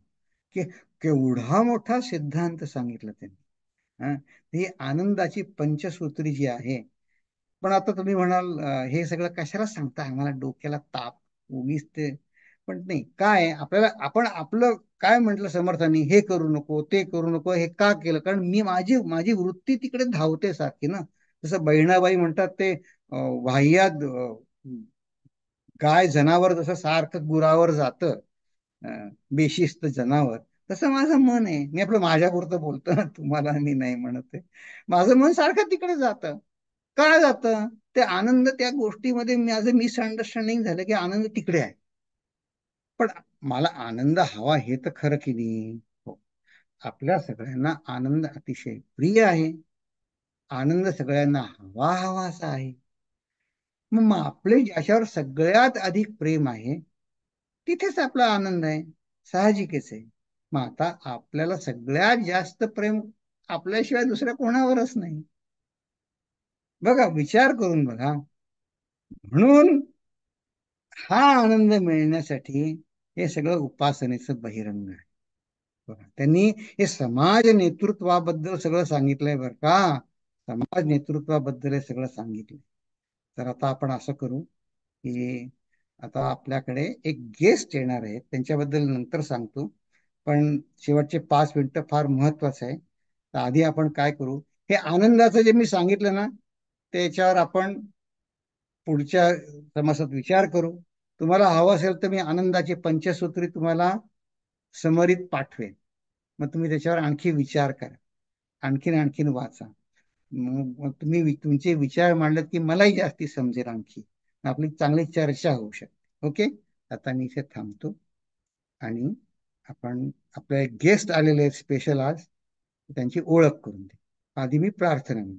के केवढा मोठा सिद्धांत सांगितला त्यांनी ही आनंदाची पंचसूत्री जी आहे पण आता तुम्ही म्हणाल हे सगळं कशाला सांगता आम्हाला डोक्याला ताप उगीच ते पण नाही काय आपल्याला आपण आपलं काय म्हटलं समर्थांनी हे करू नको ते करू नको हे का केलं कारण मी माझी माझी वृत्ती तिकडे धावते सारखी ना जसं बहिणाबाई म्हणतात ते वाह्यात गाय जनावर जसं सारखं गुरावर जात बेशिस्त जनावर तसं माझं मन आहे मी आपलं माझ्यापुरतं बोलतो ना तुम्हाला मी नाही म्हणत आहे माझं मन सारखं तिकडे जातं का जातं ते आनंद त्या गोष्टीमध्ये माझं मिसअंडरस्टँडिंग झालं की आनंद तिकडे आहे पण मला आनंद हवा हे तर खरं की नाही हो आपल्या सगळ्यांना आनंद अतिशय प्रिय आहे आनंद सगळ्यांना हवा हवा असा आहे मग आपले ज्याच्यावर सगळ्यात अधिक प्रेम आहे तिथेच आपला आनंद आहे साहजिकच आहे मग आता आपल्याला सगळ्यात जास्त प्रेम आपल्याशिवाय दुसऱ्या कोणावरच नाही बघा विचार करून बघा म्हणून हा आनंद मिळण्यासाठी हे सगळं उपासनेच बहिरंग आहे त्यांनी हे समाज नेतृत्वाबद्दल सगळं सांगितलंय बरं का समाज नेतृत्वाबद्दल हे सगळं सांगितलंय तर आता आपण असं करू की आता आपल्याकडे एक गेस्ट येणार आहे त्यांच्याबद्दल नंतर सांगतो पण शेवटचे पाच मिनिटं फार महत्वाचं आहे तर आधी आपण काय करू हे आनंदाचं जे मी सांगितलं ना त्याच्यावर आपण पुढच्या समासात विचार करू तुम्हाला हवं असेल तर मी आनंदाचे पंचसूत्री तुम्हाला समरित पाठवेन मग तुम्ही त्याच्यावर आणखी विचार करा आणखीन आणखीन वाचा तुम्ही तुमचे विचार मांडलेत की मलाही जास्ती समजेल आणखी आपली चांगली चर्चा होऊ शकते ओके आता मी इथे थांबतो आणि आपण आपले गेस्ट आलेले स्पेशल आज त्यांची ओळख करून दे आधी मी प्रार्थना म्हणून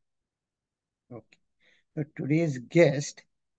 today's guest